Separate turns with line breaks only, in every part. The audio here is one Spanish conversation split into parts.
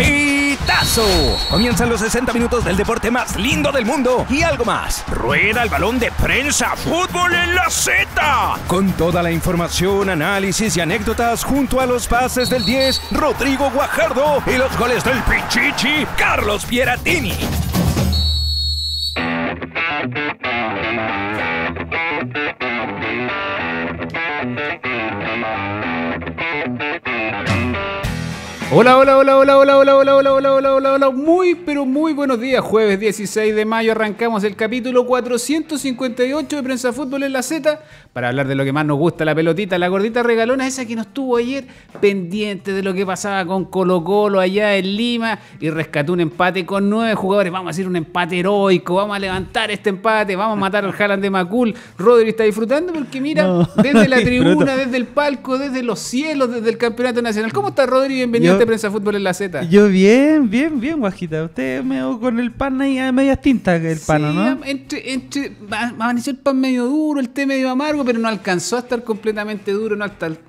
¡Pitazo! Comienzan los 60 minutos del deporte más lindo del mundo y algo más. Rueda el balón de prensa, fútbol en la Z.
Con toda la información, análisis y anécdotas junto a los pases del 10, Rodrigo Guajardo y los goles del
Pichichi, Carlos
Pieratini.
Hola, hola, hola, hola, hola, hola, hola, hola, hola, hola, hola, hola, muy, pero muy buenos días. Jueves 16 de mayo arrancamos el capítulo 458 de Prensa Fútbol en la Z para hablar de lo que más nos gusta, la pelotita, la gordita regalona, esa que nos tuvo ayer pendiente de lo que pasaba con Colo Colo allá en Lima y rescató un empate con nueve jugadores. Vamos a hacer un empate heroico, vamos a levantar este empate, vamos a matar al Haaland de Macul. Rodri está disfrutando porque mira, desde la tribuna, desde el palco, desde los cielos, desde el Campeonato Nacional. ¿Cómo está Rodri? Bienvenido prensa fútbol en la Z?
Yo bien, bien, bien, guajita. Usted me con el pan ahí a medias tintas, el pan, ¿no?
Entre, entre, amaneció el pan medio duro, el té medio amargo, pero no alcanzó a estar completamente duro, no,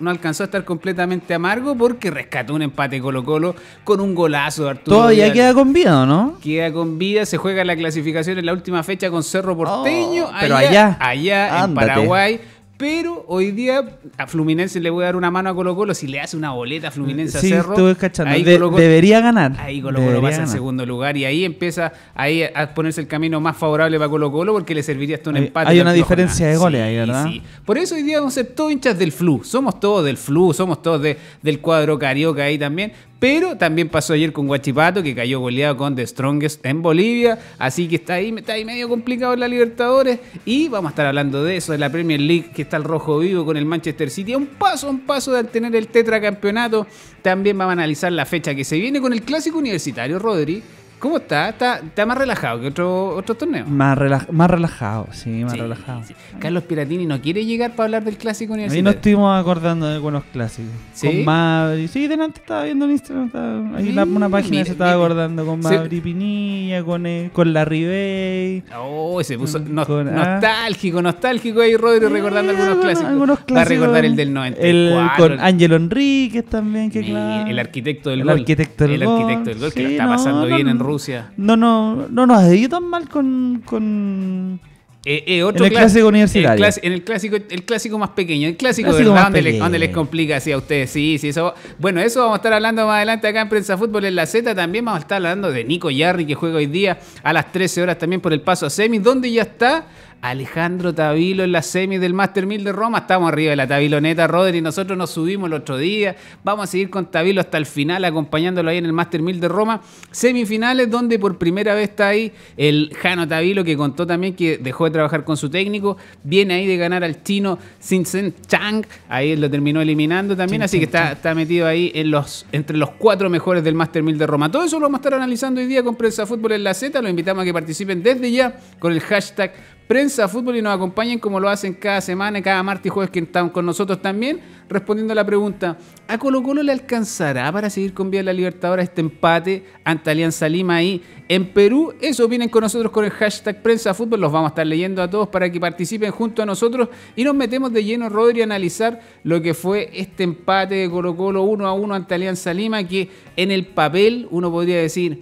alcanzó a estar completamente amargo porque rescató un empate Colo-Colo con un golazo de Arturo. Todavía queda
con vida, ¿no?
Queda con vida, se juega la clasificación en la última fecha con Cerro oh, Porteño. pero Allá, allá en Paraguay pero hoy día a Fluminense le voy a dar una mano a Colo Colo. Si le hace una boleta a Fluminense a Cerro. cachando. de Colo debería ganar. Ahí Colo Colo pasa en segundo lugar y ahí empieza a ponerse el camino más favorable para Colo Colo porque le serviría hasta un empate. Hay una diferencia de goles
ahí, ¿verdad? Sí.
Por eso hoy día vamos todos hinchas del Flu. Somos todos del Flu, somos todos del cuadro carioca ahí también. Pero también pasó ayer con Guachipato, que cayó goleado con The Strongest en Bolivia. Así que está ahí, está ahí medio complicado en la Libertadores. Y vamos a estar hablando de eso, de la Premier League, que está el rojo vivo con el Manchester City. Un paso, un paso de tener el tetracampeonato. También vamos a analizar la fecha que se viene con el clásico universitario, Rodri ¿Cómo está? está? más relajado que otro, otro torneo.
Más, más relajado, sí, más relajado. Carlos
Piratini no quiere llegar para hablar del clásico universitario. Ahí nos
estuvimos acordando de algunos clásicos. Sí. Con Mavri, Sí, delante estaba viendo en Instagram. Estaba, ahí una página se estaba acordando con Mavri Pinilla,
con, eh, con la Ribey. Oh, se puso mm, ah. nostálgico, nostálgico ahí, Rodri, recordando algunos ah, clásicos. Algunos clásicos. Va a recordar el del 94. El, con
Ángel Enríquez también, que claro. El arquitecto del gol. el arquitecto del gol, que lo está pasando bien en Rusia Rusia. No, no, no nos ha ido tan mal con... con...
Eh, eh otro en el clásico universitario. El en el clásico, el clásico más pequeño. El clásico, ¿verdad? Donde les, complica así a ustedes. Sí, sí, eso. Bueno, eso vamos a estar hablando más adelante acá en Prensa Fútbol en la Z. También vamos a estar hablando de Nico Yarri, que juega hoy día a las 13 horas también por el paso a semi, donde ya está Alejandro Tabilo en la semi del Master 1000 de Roma. Estamos arriba de la Tabiloneta, Rodri. Nosotros nos subimos el otro día. Vamos a seguir con Tabilo hasta el final, acompañándolo ahí en el Master 1000 de Roma. Semifinales, donde por primera vez está ahí el Jano Tabilo, que contó también que dejó de trabajar con su técnico. Viene ahí de ganar al chino Sinsen Chang. Ahí lo terminó eliminando también. así que está, metido ahí entre los cuatro mejores del Master 1000 de Roma. Todo eso lo vamos a estar analizando hoy día con Prensa Fútbol en la Z. lo invitamos a que participen desde ya con el hashtag Prensa, Fútbol y nos acompañen como lo hacen cada semana, cada martes y jueves que están con nosotros también, respondiendo a la pregunta, ¿a Colo Colo le alcanzará para seguir con Vía la Libertadora este empate ante Alianza Lima ahí en Perú? Eso vienen con nosotros con el hashtag Prensa Fútbol, los vamos a estar leyendo a todos para que participen junto a nosotros y nos metemos de lleno, Rodri, a analizar lo que fue este empate de Colo Colo 1 a 1 ante Alianza Lima, que en el papel uno podría decir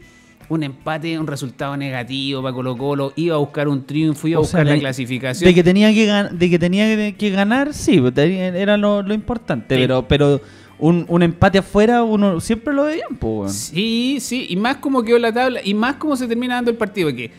un empate, un resultado negativo para Colo Colo, iba a buscar un triunfo, iba a buscar la clasificación. De que tenía que,
de que, tenía que ganar, sí, pues, era lo, importante, pero... pero un, empate afuera, uno siempre lo veían, pues,
Sí, sí, y más como quedó la tabla, y más como se termina dando el partido, que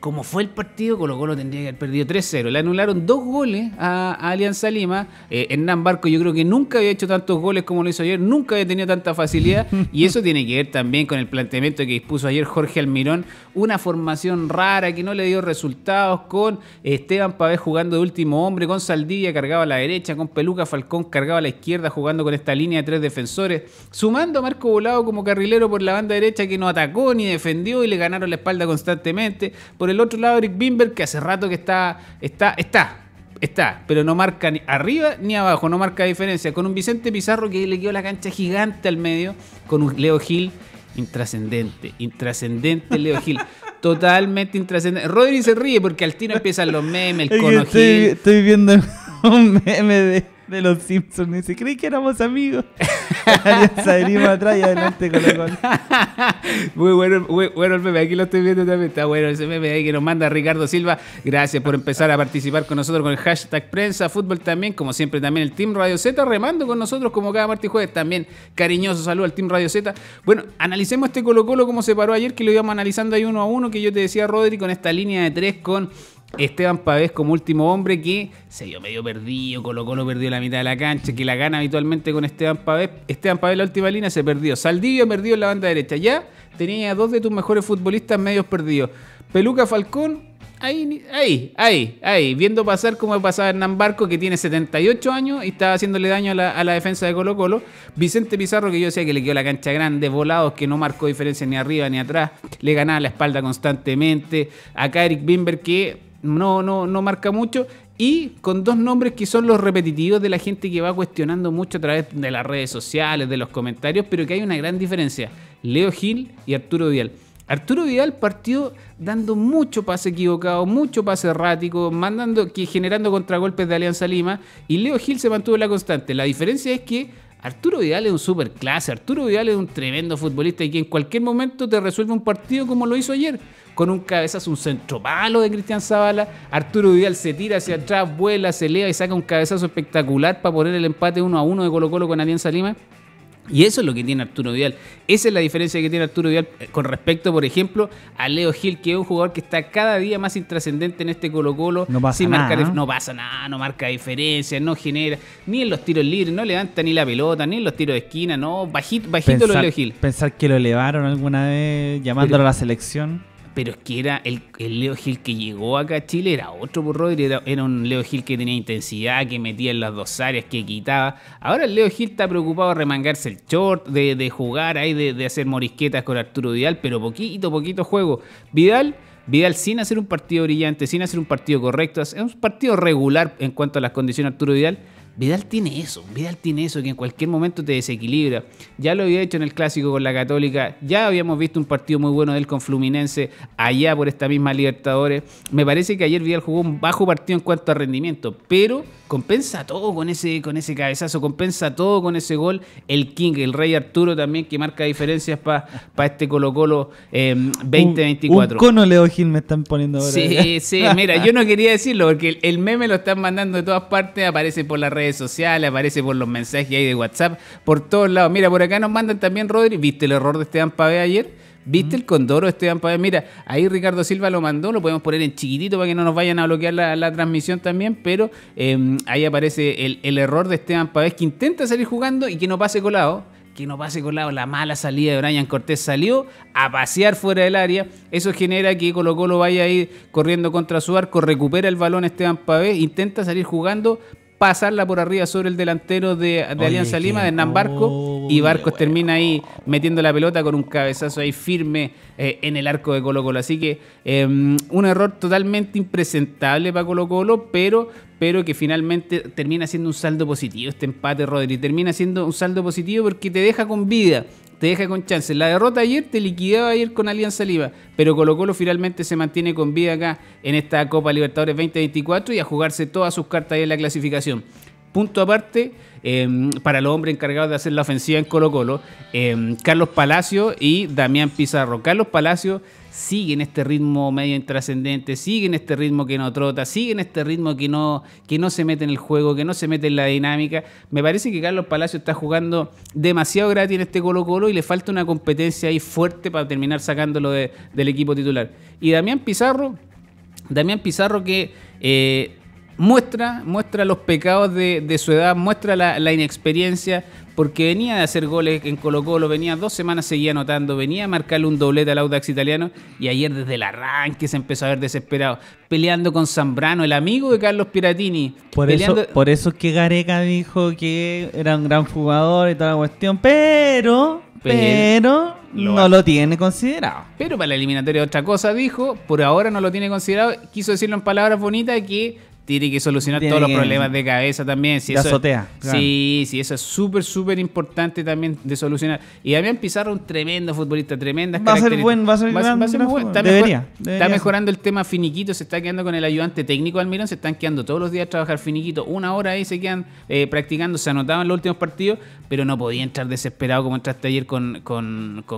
como fue el partido, Colo Colo tendría que haber perdido 3-0. Le anularon dos goles a, Alianza Lima. Eh, Hernán Barco yo creo que nunca había hecho tantos goles como lo hizo ayer, nunca había tenido tanta facilidad. Y eso tiene que ver también con el planteamiento que dispuso ayer Jorge Almirón. Una formación rara que no le dio resultados, con Esteban Pavés jugando de último hombre, con Saldivia cargaba a la derecha, con Peluca Falcón cargaba a la izquierda jugando con esta línea de tres defensores. Sumando a Marco Volado como carrilero por la banda derecha que no atacó ni defendió y le ganaron la espalda constantemente el otro lado Eric Bimber, que hace rato que está, está, está, está, pero no marca ni arriba ni abajo, no marca diferencia. Con un Vicente Pizarro que le quedó la cancha gigante al medio, con un Leo Gil intrascendente, intrascendente Leo Gil. Totalmente intrascendente. Rodri se ríe porque al tiro empiezan los memes, el cono estoy,
estoy viendo un meme de de los Simpsons. Dice, creí que éramos amigos.
Salimos atrás
y adelante con Colo.
Muy bueno, bueno el meme. Aquí lo estoy viendo también. Está bueno ese meme ahí que nos manda Ricardo Silva. Gracias por empezar a participar con nosotros con el hashtag prensa, fútbol también. Como siempre, también el Team Radio Z remando con nosotros como cada martes y jueves. También cariñoso saludo al Team Radio Z. Bueno, analicemos este Colo Colo como se paró ayer, que lo íbamos analizando ahí uno a uno, que yo te decía, Rodri, con esta línea de tres con Esteban Pavés como último hombre que se dio medio perdido, Colo Colo perdió la mitad de la cancha, que la gana habitualmente con Esteban Pavés. Esteban Pavés la última línea se perdió. Saldillo perdió en la banda derecha. Ya tenía dos de tus mejores futbolistas medios perdidos. Peluca Falcón, ahí, ahí, ahí, ahí, viendo pasar como pasaba Hernán Barco que tiene 78 años y estaba haciéndole daño a la, defensa de Colo Colo. Vicente Pizarro que yo sé que le quedó la cancha grande, volados que no marcó diferencia ni arriba ni atrás, le ganaba la espalda constantemente. Acá Eric Bimber que no, no, no marca mucho. Y con dos nombres que son los repetitivos de la gente que va cuestionando mucho a través de las redes sociales, de los comentarios, pero que hay una gran diferencia. Leo Gil y Arturo Vidal. Arturo Vidal partió dando mucho pase equivocado, mucho pase errático, mandando, generando contragolpes de Alianza Lima y Leo Gil se mantuvo en la constante. La diferencia es que Arturo Vidal es un superclase, Arturo Vidal es un tremendo futbolista y que en cualquier momento te resuelve un partido como lo hizo ayer, con un cabezazo, un centropalo de Cristian Zavala. Arturo Vidal se tira hacia atrás, vuela, se eleva y saca un cabezazo espectacular para poner el empate 1 a 1 de Colo Colo con Alianza Lima. Y eso es lo que tiene Arturo Vidal. Esa es la diferencia que tiene Arturo Vidal eh, con respecto, por ejemplo, a Leo Gil, que es un jugador que está cada día más intrascendente en este Colo-Colo. No pasa nada. ¿no? pasa nada, no marca diferencia. no genera, ni en los tiros libres, no levanta ni la pelota, ni en los tiros de esquina, no. Bajito, bajito lo Leo Gil.
Pensar que lo elevaron alguna vez llamándolo a la selección
pero es que era el, Leo Gil que llegó acá a Chile, era otro por pues, era, un Leo Gil que tenía intensidad, que metía en las dos áreas, que quitaba. Ahora el Leo Gil está preocupado de remangarse el short, de, de jugar ahí, de, de, hacer morisquetas con Arturo Vidal, pero poquito, poquito juego. Vidal, Vidal sin hacer un partido brillante, sin hacer un partido correcto, es un partido regular en cuanto a las condiciones de Arturo Vidal Vidal tiene eso, Vidal tiene eso que en cualquier momento te desequilibra. Ya lo había hecho en el clásico con la Católica, ya habíamos visto un partido muy bueno de él con Fluminense allá por esta misma Libertadores. Me parece que ayer Vidal jugó un bajo partido en cuanto a rendimiento, pero compensa todo con ese, con ese cabezazo, compensa todo con ese gol. El King, el Rey Arturo también que marca diferencias para este Colo Colo eh, 2024. Un, cono
Leo Gil me están poniendo ahora. Sí, ¿eh? sí,
mira, yo no quería decirlo porque el, el meme lo están mandando de todas partes, aparece por las redes social sociales, aparece por los mensajes ahí de WhatsApp, por todos lados. Mira, por acá nos mandan también, Rodri, ¿viste el error de Esteban Pavé ayer? ¿Viste mm. el condoro de Esteban Pavé? Mira, ahí Ricardo Silva lo mandó, lo podemos poner en chiquitito para que no nos vayan a bloquear la, transmisión también, pero em, ahí aparece el, error de Esteban Pavés que intenta salir jugando y que no pase colado que no pase colado, la mala salida de Brian Cortés salió a pasear fuera del área. Eso genera que Colo Colo vaya a ir corriendo contra su arco, recupera el balón Esteban Pavé, intenta salir jugando, pasarla por arriba sobre el delantero de, Alianza Lima, de Hernán Barco, y Barcos termina ahí metiendo la pelota con un cabezazo ahí firme eh, en el arco de Colo Colo. Así que em, un error totalmente impresentable para Colo Colo, pero, pero que finalmente termina siendo un saldo positivo este empate, Rodri. Termina siendo un saldo positivo porque te deja con vida te deja con chance. La derrota ayer te liquidaba ayer con Alianza Lima, pero Colo Colo finalmente se mantiene con vida acá en esta Copa Libertadores 2024 y a jugarse todas sus cartas ahí en la clasificación. Punto aparte em, para los hombres encargados de hacer la ofensiva en Colo Colo, em, Carlos Palacio y Damián Pizarro. Carlos Palacio siguen este ritmo medio intrascendente, siguen este ritmo que no trota, siguen este ritmo que no, que no se mete en el juego, que no se mete en la dinámica. Me parece que Carlos Palacio está jugando demasiado gratis en este Colo Colo y le falta una competencia ahí fuerte para terminar sacándolo del equipo titular. Y Damián Pizarro, Damián Pizarro que... Eh, muestra, muestra los pecados de, de su edad, muestra la, la, inexperiencia, porque venía de hacer goles en Colo Colo, venía dos semanas seguía anotando, venía a marcarle un doblete al Audax italiano y ayer desde el arranque se empezó a ver desesperado, peleando con Zambrano, el amigo de Carlos Piratini. Por, eso,
es que Gareca dijo que era un gran jugador y toda la cuestión, pero... Pero, no lo tiene considerado.
Pero para la eliminatoria otra cosa dijo, por ahora no lo tiene considerado. Quiso decirlo en palabras bonitas que tiene que solucionar todos los problemas de cabeza también. Si azotea. Sí, sí, eso es súper, súper importante también de solucionar. Y también Pizarro, un tremendo futbolista, tremenda Va a ser buen, va a ser, va, a ser Está, debería, está mejorando el tema finiquito, se está quedando con el ayudante técnico Almirón, se están quedando todos los días a trabajar finiquito, una hora ahí se quedan eh, practicando, se anotaban los últimos partidos, pero no podía entrar desesperado como entraste ayer con,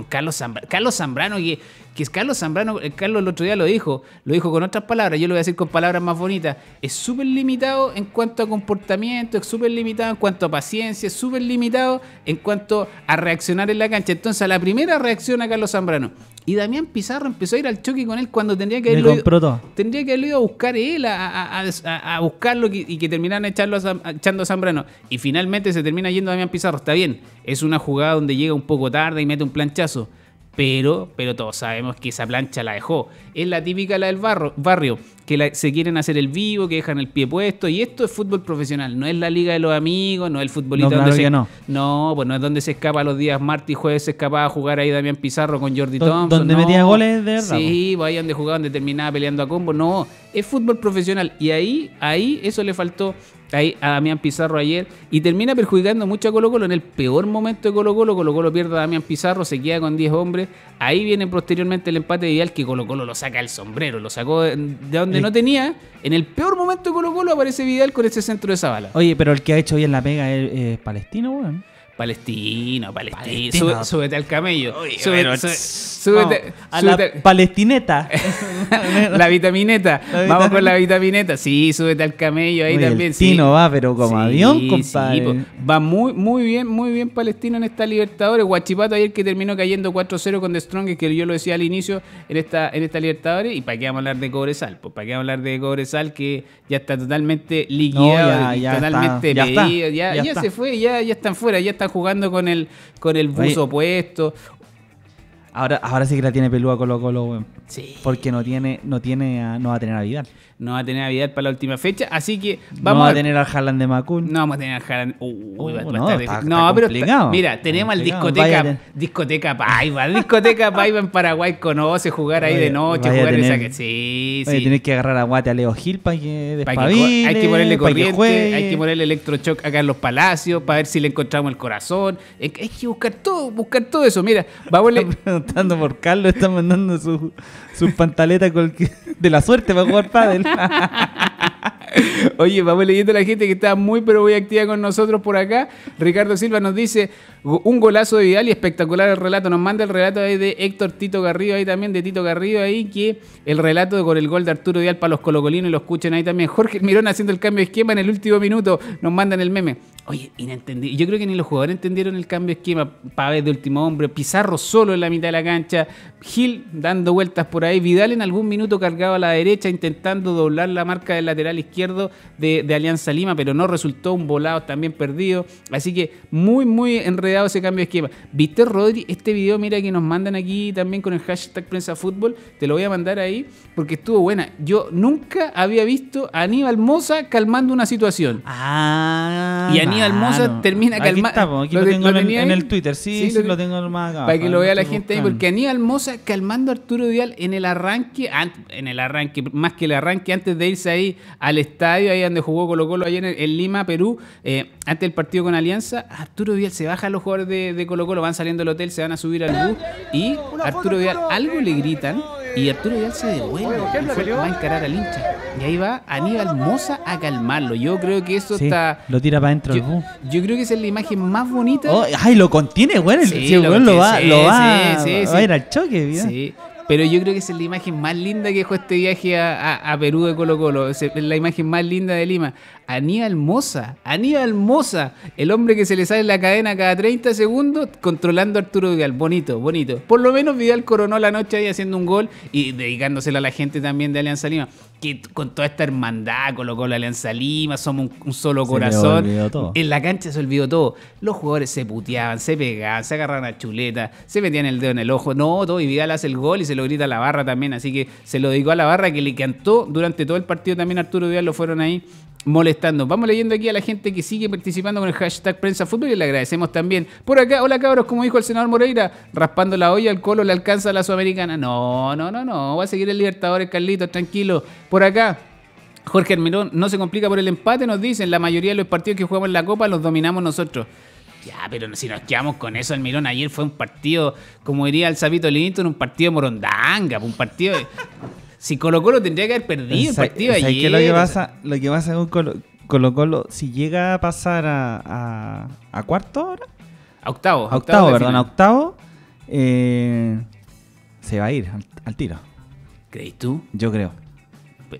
Carlos Zambrano. Carlos Zambrano, que, que Carlos Zambrano, eh, Carlos el otro día lo dijo, lo dijo con otras palabras, yo lo voy a decir con palabras más bonitas, es súper limitado en cuanto a comportamiento, es súper limitado en cuanto a paciencia, es súper limitado en cuanto a reaccionar en la cancha. Entonces, la primera reacción a Carlos Zambrano. Y Damián Pizarro empezó a ir al choque con él cuando tendría que haberlo, tendría que a buscar él, a, buscarlo y que terminaran echando a Zambrano. Y finalmente se termina yendo Damián Pizarro. Está bien, es una jugada donde llega un poco tarde y mete un planchazo. Pero, pero todos sabemos que esa plancha la dejó. Es la típica la del barro, barrio que se quieren hacer el vivo, que dejan el pie puesto. Y esto es fútbol profesional, no es la liga de los amigos, no es el futbolista donde se, no. pues no es donde se escapa los días martes y jueves, se escapaba a jugar ahí Damián Pizarro con Jordi Thompson. Donde metía goles de verdad. Sí, pues ahí donde jugaba, donde terminaba peleando a combo. No, es fútbol profesional. Y ahí, ahí eso le faltó a Damián Pizarro ayer y termina perjudicando mucho a Colo Colo en el peor momento de Colo Colo. Colo Colo pierde a Damián Pizarro, se queda con 10 hombres. Ahí viene posteriormente el empate ideal que Colo Colo lo saca del sombrero, lo sacó de donde no tenía, en el peor momento de Colo Colo aparece Vidal con ese centro de Zabala.
Oye, pero el que ha hecho bien la pega es, palestino, weón.
Palestino, Palestino. súbete al camello.
palestineta.
la vitamineta. Vamos con la vitamineta. Sí, súbete al camello ahí también. sí. no va, pero como avión, compadre. va muy, muy bien, muy bien Palestino en esta Libertadores. Guachipato ayer que terminó cayendo 4-0 con The Strong, que yo lo decía al inicio en esta, en esta Libertadores. ¿Y para qué vamos a hablar de Cobresal? Pues para qué vamos a hablar de Cobresal que ya está totalmente liquidado, ya, totalmente ya ya, se fue, ya, ya están fuera, ya están jugando con el, con el buzo puesto.
Ahora, ahora sí que la tiene pelúa Colo Colo, Porque no tiene, no tiene, no va a tener a
no va a tener a Vidal para la última fecha. Así que vamos. No va a tener
al Haaland de Macul
No vamos a tener al Haaland. Oh, no, pero mira, tenemos al discoteca, discoteca Paiva. discoteca Paiva en Paraguay conoce jugar ahí de noche, jugar en esa que. Sí, sí. tienes
que agarrar a a Leo Gil para que despavile, Hay que ponerle corriente, hay que ponerle
electrochoc acá en los palacios para ver si le encontramos el corazón. Hay, que buscar todo, buscar todo eso. Mira, vamos preguntando por Carlos, está mandando sus su pantaletas de la suerte para jugar pádel. Oye, vamos leyendo a la gente que está muy pero muy activa con nosotros por acá. Ricardo Silva nos dice un golazo de Vidal y espectacular el relato. Nos manda el relato ahí de Héctor Tito Garrido, ahí también de Tito Garrido, ahí que el relato con el gol de Arturo Vidal para los colocolinos lo escuchen ahí también. Jorge Mirón haciendo el cambio de esquema en el último minuto. Nos mandan el meme. Oye, Yo creo que ni los jugadores entendieron el cambio de esquema. Pavés de último hombre, Pizarro solo en la mitad de la cancha, Gil dando vueltas por ahí, Vidal en algún minuto cargado a la derecha intentando doblar la marca del lateral izquierdo de, Alianza Lima, pero no resultó un volado también perdido. Así que muy, muy enredado ese cambio de esquema. Viste, Rodri, este video mira que nos mandan aquí también con el hashtag prensa fútbol, te lo voy a mandar ahí porque estuvo buena. Yo nunca había visto a Aníbal Moza calmando una situación. Ah, y Aníbal Mosa termina calmando Aquí, lo, tengo en, el,
Twitter, sí, sí, lo, tengo más Para que lo vea la gente ahí, porque
Aníbal Mosa calmando a Arturo Vidal en el arranque, en el arranque, más que el arranque, antes de irse ahí al estadio, ahí donde jugó Colo Colo, ahí en, Lima, Perú, eh, antes del partido con Alianza, Arturo Vidal se baja a los jugadores de, de Colo Colo, van saliendo del hotel, se van a subir al bus y Arturo Vidal algo le gritan y Arturo Vidal se devuelve, va a encarar al hincha. Y ahí va Aníbal Moza a calmarlo. Yo creo que eso está.
Lo tira para adentro. Yo,
creo que es la imagen más bonita. Oh, ay,
lo contiene, güey. Sí, lo, va, lo va, va a ir al choque, bien.
Sí. Pero yo creo que es la imagen más linda que dejó este viaje a, a Perú de Colo Colo. Es la imagen más linda de Lima. Aníbal Moza. Aníbal Moza. El hombre que se le sale la cadena cada 30 segundos controlando a Arturo Vidal. Bonito, bonito. Por lo menos Vidal coronó la noche ahí haciendo un gol y dedicándoselo a la gente también de Alianza Lima. Que con toda esta hermandad colocó la Alianza Lima, somos un, solo corazón. En la cancha se olvidó todo. Los jugadores se puteaban, se pegaban, se agarraban a chuleta, se metían el dedo en el ojo. No, todo. Y Vidal hace el gol y se lo grita a la barra también. Así que se lo dedicó a la barra que le cantó durante todo el partido también Arturo Vidal. Lo fueron ahí molestando. Vamos leyendo aquí a la gente que sigue participando con el hashtag Prensa Fútbol y le agradecemos también. Por acá, hola cabros, como dijo el senador Moreira, raspando la olla, al colo le alcanza a la sudamericana. No, no, no, no, va a seguir el Libertadores, Carlitos, tranquilo. Por acá, Jorge Mirón, no se complica por el empate, nos dicen, la mayoría de los partidos que jugamos en la Copa los dominamos nosotros. Ya, pero si nos quedamos con eso, Mirón ayer fue un partido, como diría el sabito Linito, un partido morondanga, un partido... de. Si Colo Colo tendría que haber perdido el Que lo, que pasa,
lo que pasa Colo, Colo si llega a pasar a, cuarto ahora. A octavo. A octavo, perdón, a octavo. Eh, se va a ir al, al tiro.
¿Crees tú? Yo creo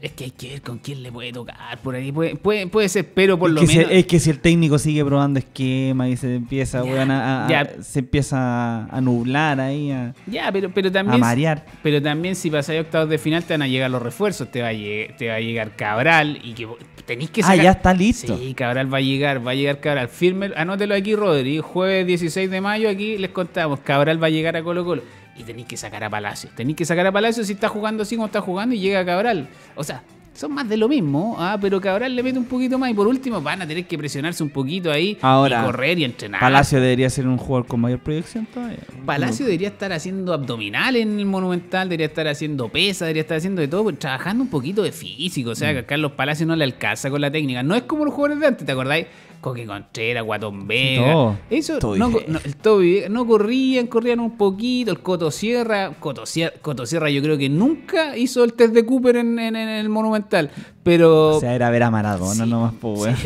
es que hay que ver con quién le puede tocar. Por ahí puede, puede, ser, pero por lo menos. es
que si el técnico sigue probando esquema y se empieza, a, se empieza a nublar ahí. A,
ya, pero, pero también. A marear. Pero también, si a octavos de final, te van a llegar los refuerzos. Te va a, llegar, te va a llegar Cabral y que tenéis que Ah, ya está listo. Sí, Cabral va a llegar, va a llegar Cabral. Firme, anótelo aquí, Rodri. Jueves 16 de mayo, aquí les contamos. Cabral va a llegar a Colo Colo y tenéis que sacar a Palacios. Tenéis que sacar a Palacio si está jugando así como está jugando y llega Cabral. O sea, son más de lo mismo, ah, pero Cabral le mete un poquito más y por último van a tener que presionarse un poquito ahí correr y entrenar. Palacio
debería ser un jugador con mayor proyección todavía. Palacio debería
estar haciendo abdominal en el Monumental, debería estar haciendo pesa, debería estar haciendo de todo, pues, trabajando un poquito de físico. O sea, mm. que a Carlos Palacio no le alcanza con la técnica. No es como los jugadores de antes, ¿te acordáis? Coque Contreras, Guatón No, eso, no, Toby no corrían, corrían un poquito. El Coto Sierra, Coto Sierra, Sierra yo creo que nunca hizo el test de Cooper en el Monumental.
Pero. O sea, era ver a Maradona nomás, po, weón.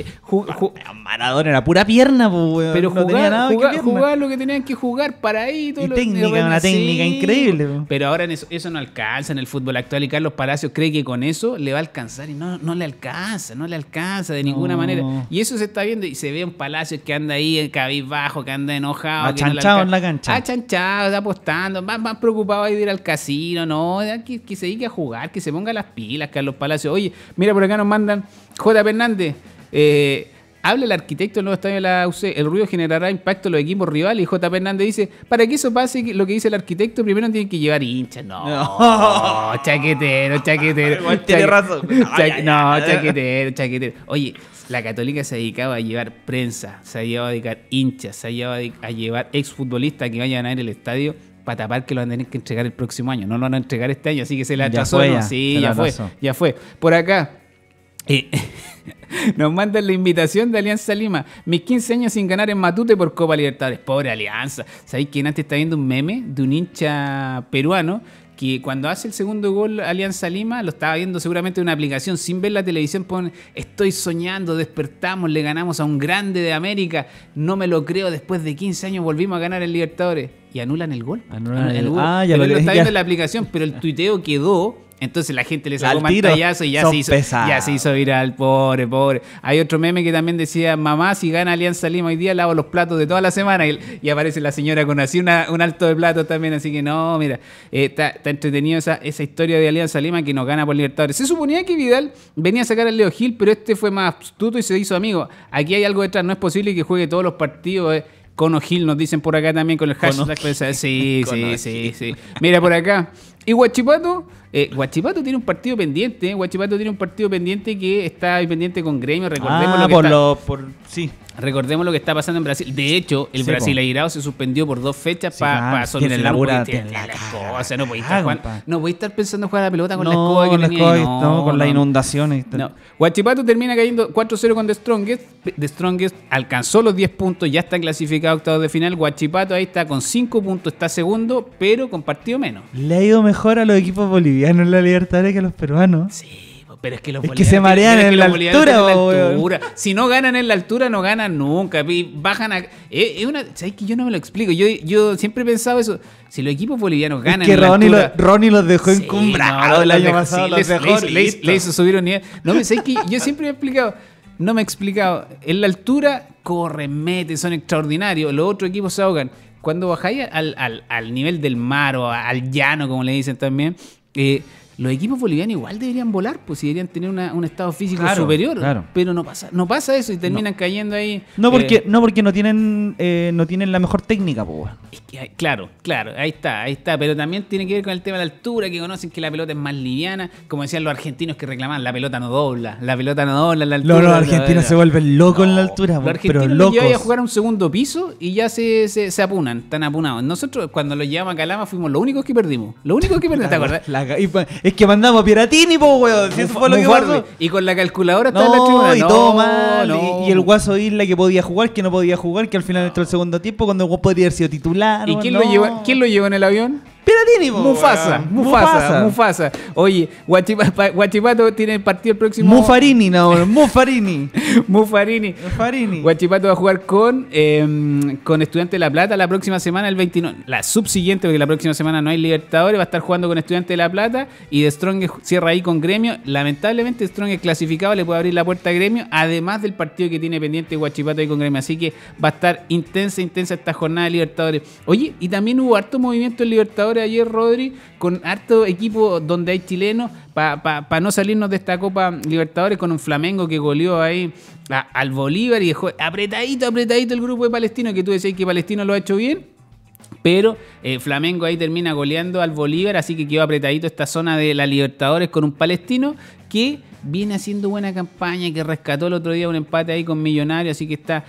Maradona era pura pierna, po, weón. Pero jugar, jugar,
lo que tenían que jugar para ahí. técnica, una técnica increíble. Pero ahora en eso, eso, no alcanza en el fútbol actual y Carlos Palacios cree que con eso le va a alcanzar y no, le alcanza, no le alcanza de ninguna manera. Y eso se está viendo y se ve un Palacios que anda ahí en cabizbajo, que anda enojado. Achanchado en la cancha. Achanchado, está apostando, más, más preocupado de ir al casino, no, que, que se diga a jugar, que se ponga las pilas, Carlos Palacios. Oye, Mira, por acá nos mandan J. Fernández. Eh, habla el arquitecto del nuevo estadio de la UC. El ruido generará impacto en los equipos rivales. Y J. Fernández dice: Para que eso pase, lo que dice el arquitecto, primero tienen que llevar hinchas. No, chaquetero, chaquetero. tiene razón. no, chaquetero, chaquetero. Oye, la Católica se dedicaba a llevar prensa, se ha llevado a dedicar hinchas, se ha llevado a llevar exfutbolistas que vayan a ir el estadio para tapar que lo van a tener que entregar el próximo año. No lo van a entregar este año, así que se le atrasó. Ya Sí, ya fue, Por acá. Eh, nos mandan la invitación de Alianza Lima. Mis 15 años sin ganar en Matute por Copa Libertades. Pobre Alianza. ¿Sabéis quién antes está viendo un meme de un hincha peruano que cuando hace el segundo gol Alianza Lima, lo estaba viendo seguramente en una aplicación, sin ver la televisión, pone, estoy soñando, despertamos, le ganamos a un grande de América, no me lo creo, después de 15 años volvimos a ganar el Libertadores. Y anulan el gol. Ah, ah, lo está viendo en la aplicación, pero el tuiteo quedó entonces la gente le sacó pantallazo y ya se, hizo, viral, pobre, pobre. Hay otro meme que también decía, mamá, si gana Alianza Lima hoy día, lavo los platos de toda la semana. Y, aparece la señora con así un alto de plato también. Así que no, mira, eh, está, está, entretenido esa, esa historia de Alianza Lima que nos gana por Libertadores. Se suponía que Vidal venía a sacar al Leo Gil, pero este fue más astuto y se hizo amigo. Aquí hay algo detrás, no es posible que juegue todos los partidos. Eh. con ogil nos dicen por acá también con el hashtag. Pues, sí, sí, sí, sí. Mira por acá. Y Guachipato, Guachipato eh, tiene un partido pendiente, Guachipato eh, tiene un partido pendiente que está pendiente con Gremio, recordemos ah, por los, por, sí. Recordemos lo que está pasando en Brasil. De hecho, el Brasil airado se suspendió por dos fechas para solucionar la política. No voy ah, estar, estar, pensando en jugar la pelota con la escoba con, la con las
inundaciones. No.
Guachipato termina cayendo 4-0 con The Strongest. The Strongest alcanzó los 10 puntos, ya está clasificado a de final. Guachipato ahí está con 5 puntos, está segundo, pero con partido menos.
Le ha ido mejor a los equipos bolivianos en la Libertadores que a los peruanos. Sí pero es que los es que se marean en, la altura,
Si no ganan en la altura, no ganan nunca. bajan a. Eh, es, una, ¿Sabes que yo no me lo explico? Yo, yo siempre he pensado eso. Si los equipos bolivianos ganan. en Ronnie, altura,
Ronnie los dejó en encumbrados le, hizo, subir
un nivel. No, ¿sabes que yo siempre he explicado. No me he explicado. En la altura, corren, meten, son extraordinarios. Los otros equipos se ahogan cuando bajáis al, al, nivel del mar o al llano, como le dicen también, eh, los equipos bolivianos igual deberían volar, pues si deberían tener un estado físico superior, pero no pasa, no pasa eso y terminan cayendo ahí. No porque, eh,
no porque no tienen, eh, no tienen la mejor técnica,
pues. claro, claro, ahí está, ahí está, pero también tiene que ver con el tema de la altura, que conocen que la pelota es más liviana, como decían los argentinos que reclamaban, la pelota no dobla, la pelota no dobla, la altura. No, los argentinos se
vuelven locos en la altura, los argentinos pero locos. Los a jugar
un segundo piso y ya se, apunan, están apunados. Nosotros cuando los llevamos a Calama fuimos los únicos que perdimos, los únicos que perdimos, ¿te acuerdas? es que mandamos a po, weón. Si eso fue lo que pasó. Y con la calculadora estaba la tribuna. Y todo Y, el
guaso Isla que podía jugar, que no podía jugar, que al final entró el segundo tiempo cuando el podría haber sido
titular. ¿Y quién, lo llevó, quién lo llevó en el avión? Mufasa, Mufasa, Mufasa, Oye, Guachipato tiene el partido el próximo. Mufarini,
no, Mufarini.
Mufarini. Guachipato va a jugar con, em, con Estudiante de La Plata la próxima semana, el 29. La subsiguiente, porque la próxima semana no hay Libertadores, va a estar jugando con Estudiante de La Plata y de Strong cierra ahí con Gremio. Lamentablemente, Strong es clasificado, le puede abrir la puerta a Gremio, además del partido que tiene pendiente Guachipato y con Gremio. Así que va a estar intensa, intensa esta jornada de Libertadores. Oye, y también hubo harto movimiento en Libertadores ayer, Rodri, con harto equipo donde hay chilenos, para no salirnos de esta Copa Libertadores con un Flamengo que goleó ahí al Bolívar y dejó apretadito, apretadito el grupo de Palestino, que tú decís que Palestino lo ha hecho bien. Pero eh, Flamengo ahí termina goleando al Bolívar, así que quedó apretadito esta zona de la Libertadores con un palestino que viene haciendo buena campaña, que rescató el otro día un empate ahí con Millonario, así que está,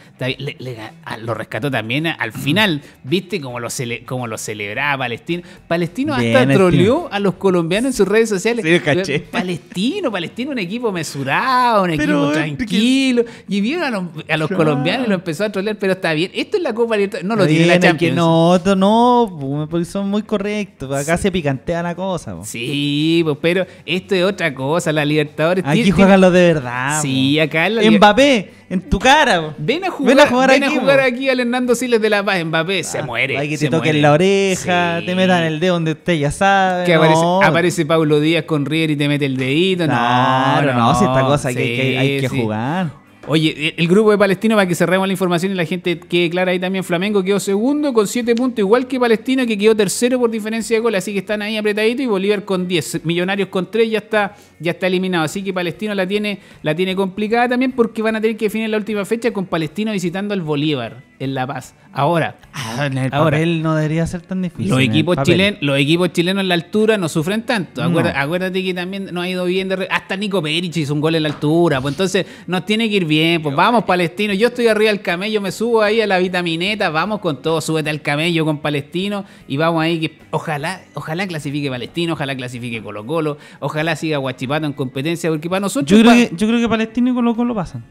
ah, lo rescató también al final, ¿viste? Como lo, como lo celebraba Palestino. Palestino hasta troleó a los colombianos en sus redes sociales. Sí, Palestino, Palestino, un equipo mesurado, un equipo eh, tranquilo. Y vieron a los, colombianos y lo empezó a trolear, pero está bien. Esto es la Copa Libertadores. No lo tiene la Champions.
no, no, pues, porque son muy correctos. Acá se picantea la cosa. Pues.
Sí, pues, pero esto es otra cosa. La Libertadores Aquí juegan lo de verdad. Sí, acá en la Mbappé, en tu cara. Ven a jugar, ven a jugar, aquí, a al Hernando Siles de la Paz. Mbappé se ah, muere. Hay que te toquen la oreja, te metan el dedo donde usted ya sabe. Que aparece, aparece, Pablo Díaz con Rier y te mete el dedito. no, no, no, si esta cosa que hay, que jugar. Oye, e, el grupo de Palestino, para que cerremos la información y la gente quede clara ahí también, Flamengo quedó segundo con siete puntos, igual que Palestino, que quedó tercero por diferencia de gol, así que están ahí apretaditos y Bolívar con 10, Millonarios con 3 ya está, ya está eliminado. Así que Palestino la tiene, la tiene complicada también porque van a tener que definir la última fecha con Palestino visitando al Bolívar en La Paz. Ahora, ah, ahora él no debería ser tan difícil. Los equipos, los equipos chilenos en la altura no sufren tanto. Acuérdate, que también no ha ido bien. De re... hasta Nico Perich hizo un gol en la altura. Pues entonces nos tiene que ir bien bien, pues vamos, Palestino. Yo estoy arriba del camello, me subo ahí a la vitamineta, vamos con todo, súbete al camello con Palestino y vamos ahí. Que, ojalá, ojalá clasifique Palestino, ojalá clasifique Colo Colo, ojalá siga Guachipato en competencia, porque para nosotros. Yo creo,
que, Palestino y Colo Colo pasan.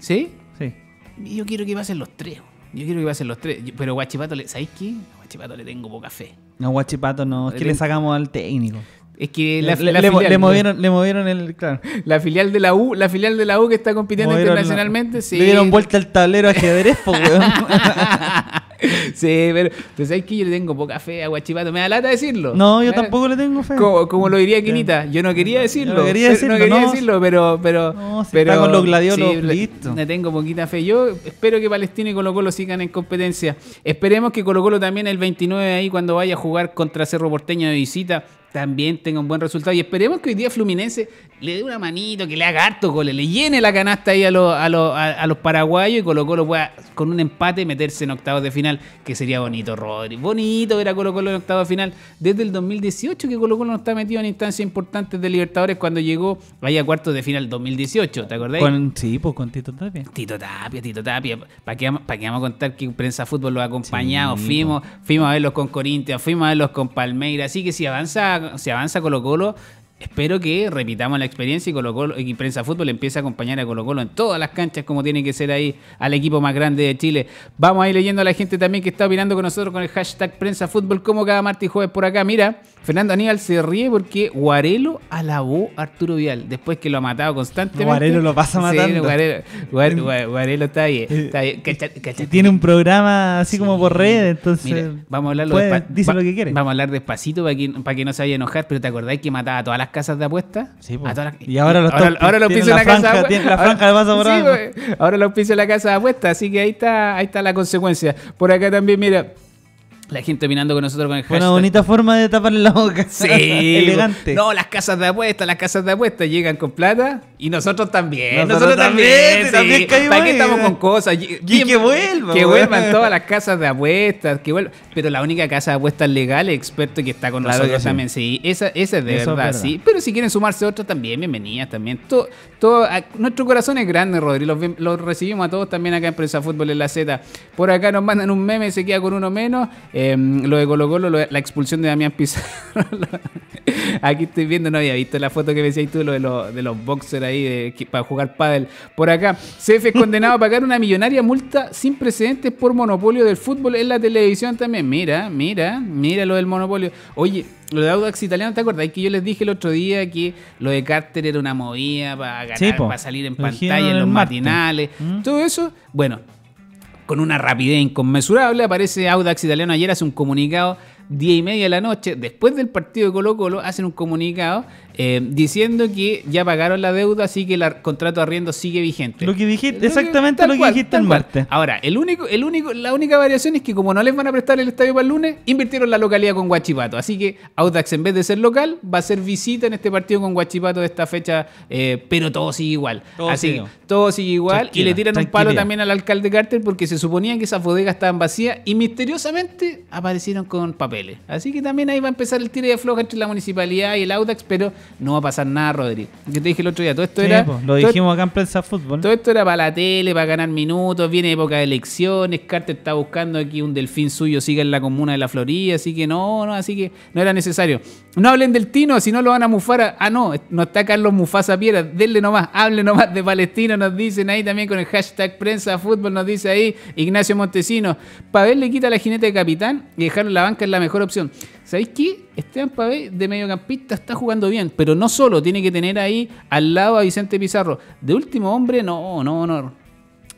¿Sí? Sí.
Yo quiero que pasen los tres. Yo quiero que pasen los tres. Pero Guachipato, ¿sabéis qué? A Guachipato le tengo poca fe.
No, Guachipato no, es que le sacamos al técnico. Es que la, le, filial, movieron,
le movieron el. La filial de la U, la filial de la U que está compitiendo internacionalmente, Le dieron vuelta al tablero a ajedrez, weón. sí, pero, ¿sabes que Yo le tengo poca fe a Guachipato. Me da lata decirlo. No, yo tampoco le tengo fe. Como, lo diría Quinita, yo no quería decirlo. no quería decirlo, pero, quería decirlo pero. pero, pero está con los gladiolos, listo. tengo poquita fe. Yo espero que Palestina y Colo Colo sigan en competencia. Esperemos que Colo Colo también el 29 ahí, cuando vaya a jugar contra Cerro Porteño de visita, también tenga un buen resultado. Y esperemos que hoy día Fluminense le dé una manito, que le haga harto goles, le llene la canasta ahí a, los, a, los, a los paraguayos y Colo Colo pueda con un empate meterse en octavos de final, que sería bonito, Rodri. Bonito ver a Colo Colo en octavos de final. Desde el 2018 que Colo Colo no está metido en instancias importantes de Libertadores cuando llegó vaya a cuartos de final 2018, ¿te acordás? sí, pues con Tito Tapia. Tito Tapia, Tito Tapia. ¿Para qué, vamos a contar que Prensa Fútbol lo ha acompañado? fuimos, fuimos a verlos con Corinthians, fuimos a verlos con Palmeiras. Así que si avanza se avanza Colo Colo, espero que repitamos la experiencia y Colo Colo y Prensa Fútbol empiece a acompañar a Colo Colo en todas las canchas como tiene que ser ahí al equipo más grande de Chile. Vamos ahí leyendo a la gente también que está opinando con nosotros con el hashtag Prensa Fútbol como cada martes y jueves por acá. Mira, Fernando Aníbal se ríe porque Guarelo alabó a Arturo Vial después que lo ha matado constantemente. Guarelo lo pasa matando. Sí, Guarelo, está bien. Eh, eh,
tiene un programa así como por red, entonces. vamos a hablarlo dice
lo que quiere. Vamos a hablar despacito para que, no se vaya a enojar, pero ¿te acordáis que mataba a todas las casas de apuestas? Sí, pues. Y ahora los, ahora, ahora la, la casa de La franja ahora, de paso sí, pues, ahora los la casa de apuestas, así que ahí está la consecuencia. Por acá también, mira. La gente mirando con nosotros con el hashtag. Una bonita forma de taparle la boca. Sí. Elegante. No, las casas de apuestas, las casas de apuestas llegan con plata y nosotros también. Nosotros, también. también caímos ¿Para qué estamos con cosas? Y, que vuelvan. Que vuelvan todas las casas de apuestas, que vuelvan. Pero la única casa de apuestas legal, experto que está con nosotros también, sí. Esa, esa es de verdad, sí. Pero si quieren sumarse otros también, bienvenidas también. Todo, todo, nuestro corazón es grande, Rodri. Los, los, recibimos a todos también acá en Prensa Fútbol en la Z. Por acá nos mandan un meme, se queda con uno menos. Em, lo de Colo Colo, la expulsión de Damián Pizarro. aquí estoy viendo, no había visto la foto que me decías tú lo de, los boxers ahí para jugar pádel. Por acá, CF es condenado a pagar una millonaria multa sin precedentes por monopolio del fútbol en la televisión también. Mira, mira, mira lo del monopolio. Oye, lo de Audax Italiano, ¿te acuerdas? que yo les dije el otro día que lo de Carter era una movida para para salir en pantalla en los matinales. Mm. Todo eso, bueno con una rapidez inconmensurable. Aparece Audax Italiano ayer, hace un comunicado 10 y media de la noche, después del partido de Colo Colo, hacen un comunicado eh, diciendo que ya pagaron la deuda, así que el contrato de arriendo sigue vigente. Lo que dijiste, exactamente lo que, dijiste el martes. Ahora, el único, el único, la única variación es que como no les van a prestar el estadio para el lunes, invirtieron la localidad con Guachipato. Así que Audax, en vez de ser local, va a ser visita en este partido con Guachipato de esta fecha, eh, pero todo sigue igual. así sigue. todo sigue igual. y le tiran un palo también al alcalde Carter porque se suponía que esas bodegas estaban vacías y misteriosamente aparecieron con papeles. Así que también ahí va a empezar el tiro de floja entre la municipalidad y el Audax, pero no va a pasar nada, Rodrigo. Yo te dije el otro día, todo esto era. lo dijimos acá en Prensa Fútbol. Todo esto era para la tele, para ganar minutos, viene época de elecciones, Carter está buscando aquí un delfín suyo, siga en la comuna de la Florida, así que no, no, así que no era necesario. No hablen del Tino, si no lo van a mufar. A, ah, no, no está Carlos Mufasa Piedra, denle nomás, hable nomás de Palestino, nos dicen ahí también con el hashtag Prensa Fútbol, nos dice ahí Ignacio Montesino. Pavel le quita la jineta de capitán y dejarlo en la banca es la mejor opción. ¿Sabéis qué? Esteban Pavé de mediocampista está jugando bien, pero no solo, tiene que tener ahí al lado a Vicente Pizarro. De último hombre, no, no, no.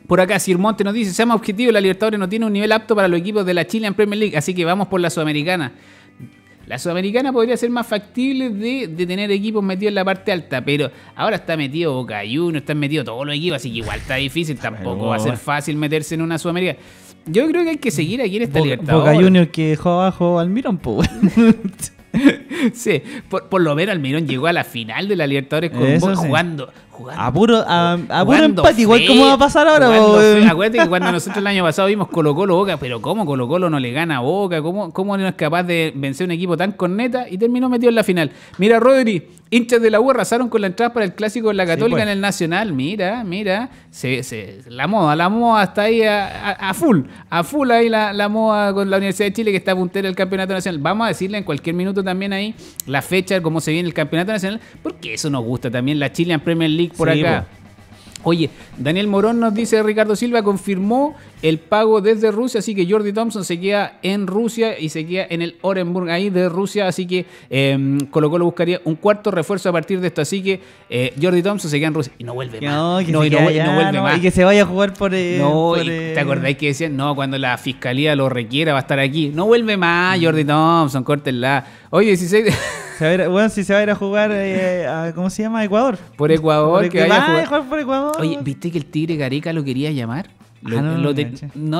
Por acá, Sir Monte nos dice, seamos objetivos, la Libertadores no tiene un nivel apto para los equipos de la Chile en Premier League, así que vamos por la Sudamericana. La Sudamericana podría ser más factible de, tener equipos metidos en la parte alta, pero ahora está metido Boca Juniors, están metidos todos los equipos, así que igual está difícil, tampoco va a ser fácil meterse en una Sudamericana. Yo creo que hay que seguir aquí en esta Libertadores. Boca
Junior que dejó abajo al pues.
sí, por, lo menos Almirón llegó a la final de la Libertadores con Boca jugando, jugando, A puro, empate, igual como va a pasar ahora. acuérdate que cuando nosotros el año pasado vimos Colo Colo Boca, pero ¿cómo Colo Colo no le gana a Boca? ¿Cómo, cómo no es capaz de vencer un equipo tan corneta y terminó metido en la final? Mira, Rodri, Hinchas de la U arrasaron con la entrada para el clásico de la Católica pues. en el Nacional. Mira, mira. Se, la moda, la moda está ahí a, a, full. A full ahí la, moda con la Universidad de Chile que está puntera el Campeonato Nacional. Vamos a decirle en cualquier minuto también ahí la fecha, cómo se viene el Campeonato Nacional, porque eso nos gusta también, la Chilean Premier League por acá. Pues. Oye, Daniel Morón nos dice, Ricardo Silva confirmó el pago desde Rusia, así que Jordi Thompson se queda en Rusia y se queda en el Orenburg ahí de Rusia, así que eh, Colo Colo buscaría un cuarto refuerzo a partir de esto, así que eh, Jordi Thompson se queda en Rusia y no vuelve más. no, y que se vaya a jugar por... el. Eh, no, ¿te acordáis que decían? No, cuando la fiscalía lo requiera va a estar aquí. No vuelve más mm. Jordi Thompson, córtenla. Oye 16 bueno, si se va a ir a jugar eh, a, ¿cómo se llama? Ecuador. Por Ecuador, ah,
por Ecuador. Oye,
¿viste que el Tigre Gareca lo quería llamar? Ah, no,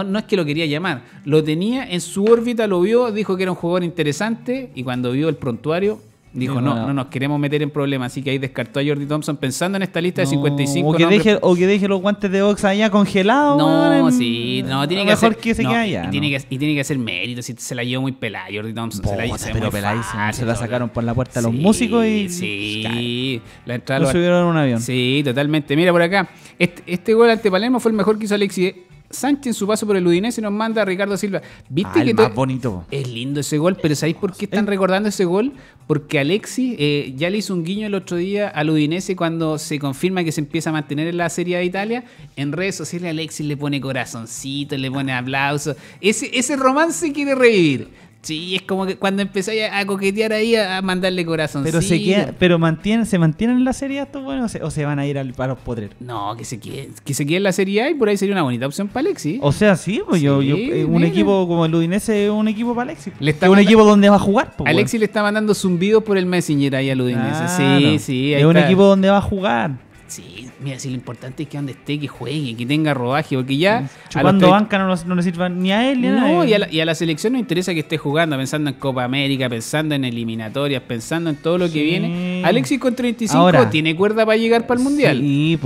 no, es que lo quería llamar, lo tenía en su órbita, lo vio, dijo que era un jugador interesante y cuando vio el prontuario, Dijo, no, no, nos queremos meter en problemas. Así que ahí descartó a Jordi Thompson pensando en esta lista de 55 o que Deje,
o que deje los guantes de box allá congelados. No,
sí, no, tiene que mejor que se quede allá. Y, tiene que, hacer mérito. Si se la llevó muy pelada Jordi Thompson. se la llevó muy pelada. Se, la sacaron por la puerta los músicos y. Sí, la entrada. Lo subieron en un avión. Sí, totalmente. Mira por acá. Este, este, gol ante Palermo fue el mejor que hizo Alexis ¿eh? Sánchez en su paso por el Udinese nos manda a Ricardo Silva. ¿Viste ah, más bonito. Es lindo ese gol, pero ¿sabéis por qué están eh. recordando ese gol? Porque Alexis eh, ya le hizo un guiño el otro día al Udinese cuando se confirma que se empieza a mantener en la Serie de Italia. En redes sociales Alexis le pone corazoncito, le pone aplauso. Ese, ese romance quiere revivir. Sí, es como que cuando empezáis a, coquetear ahí, a, mandarle corazón. Pero se queda,
pero mantienen, se mantienen en la serie A bueno, o se, van a ir al, a los No, que se quede, que se quede en
la serie A y por ahí sería una bonita opción para Alexis. O sea, sí, pues yo, eh, un equipo como el Ludinese es un equipo para Alexis. Pues. está un equipo donde va a jugar. Pues, Alexis le está mandando zumbidos por el Messenger ahí al Ludinese. sí, sí. Ahí es un equipo donde va a jugar. Sí, mira, si lo importante es que donde esté, que juegue, que tenga rodaje, porque ya. cuando banca no, le sirva ni a él ni a No, y, a la selección no interesa que esté jugando, pensando en Copa América, pensando en eliminatorias, pensando en todo lo que viene. Alexis con 35 tiene cuerda para llegar para el mundial.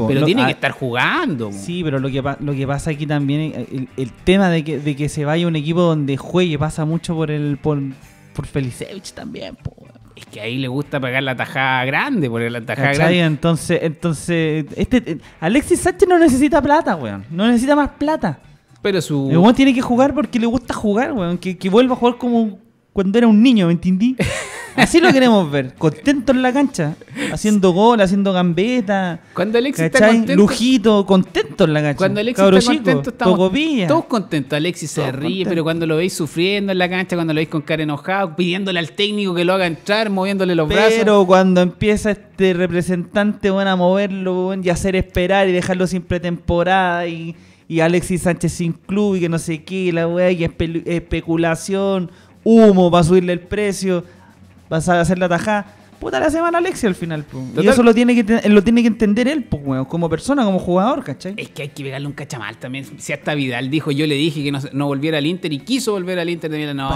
pero tiene que estar jugando. Sí,
pero lo que, lo que pasa aquí también, el, tema de que, de que, se vaya un equipo donde juegue pasa mucho por el. Por, por Felicevich también, po
es que ahí le gusta pagar la tajada grande, porque la tajada grande.
Entonces, entonces, este eh, Alexis Sánchez no necesita plata, weón. No necesita más plata. Pero su. El weón tiene que jugar porque le gusta jugar, weón. Que, que vuelva a jugar como cuando era un niño, ¿me entendí? Así lo queremos ver, contento en la cancha, haciendo gol, haciendo gambeta. Cuando Alexis está contento. Lujito, contento en la cancha. Cuando Alexis está contento, estamos todos
contentos. Alexis se ríe, pero cuando lo veis sufriendo en la cancha, cuando lo veis con cara enojado pidiéndole al técnico que lo haga entrar, moviéndole los brazos. Pero
cuando empieza este representante, van a moverlo y hacer esperar y dejarlo sin pretemporada y Alexis Sánchez sin club y que no sé qué, la weá, y especulación, humo para subirle el precio vas a hacer la tajada puta la semana Alexia al final. Y eso lo tiene que lo tiene que entender él, como persona, como jugador, ¿cachai? Es que
hay que pegarle un cachamal también. Si hasta Vidal dijo, yo le dije que no, volviera al Inter y quiso volver al Inter Milán No,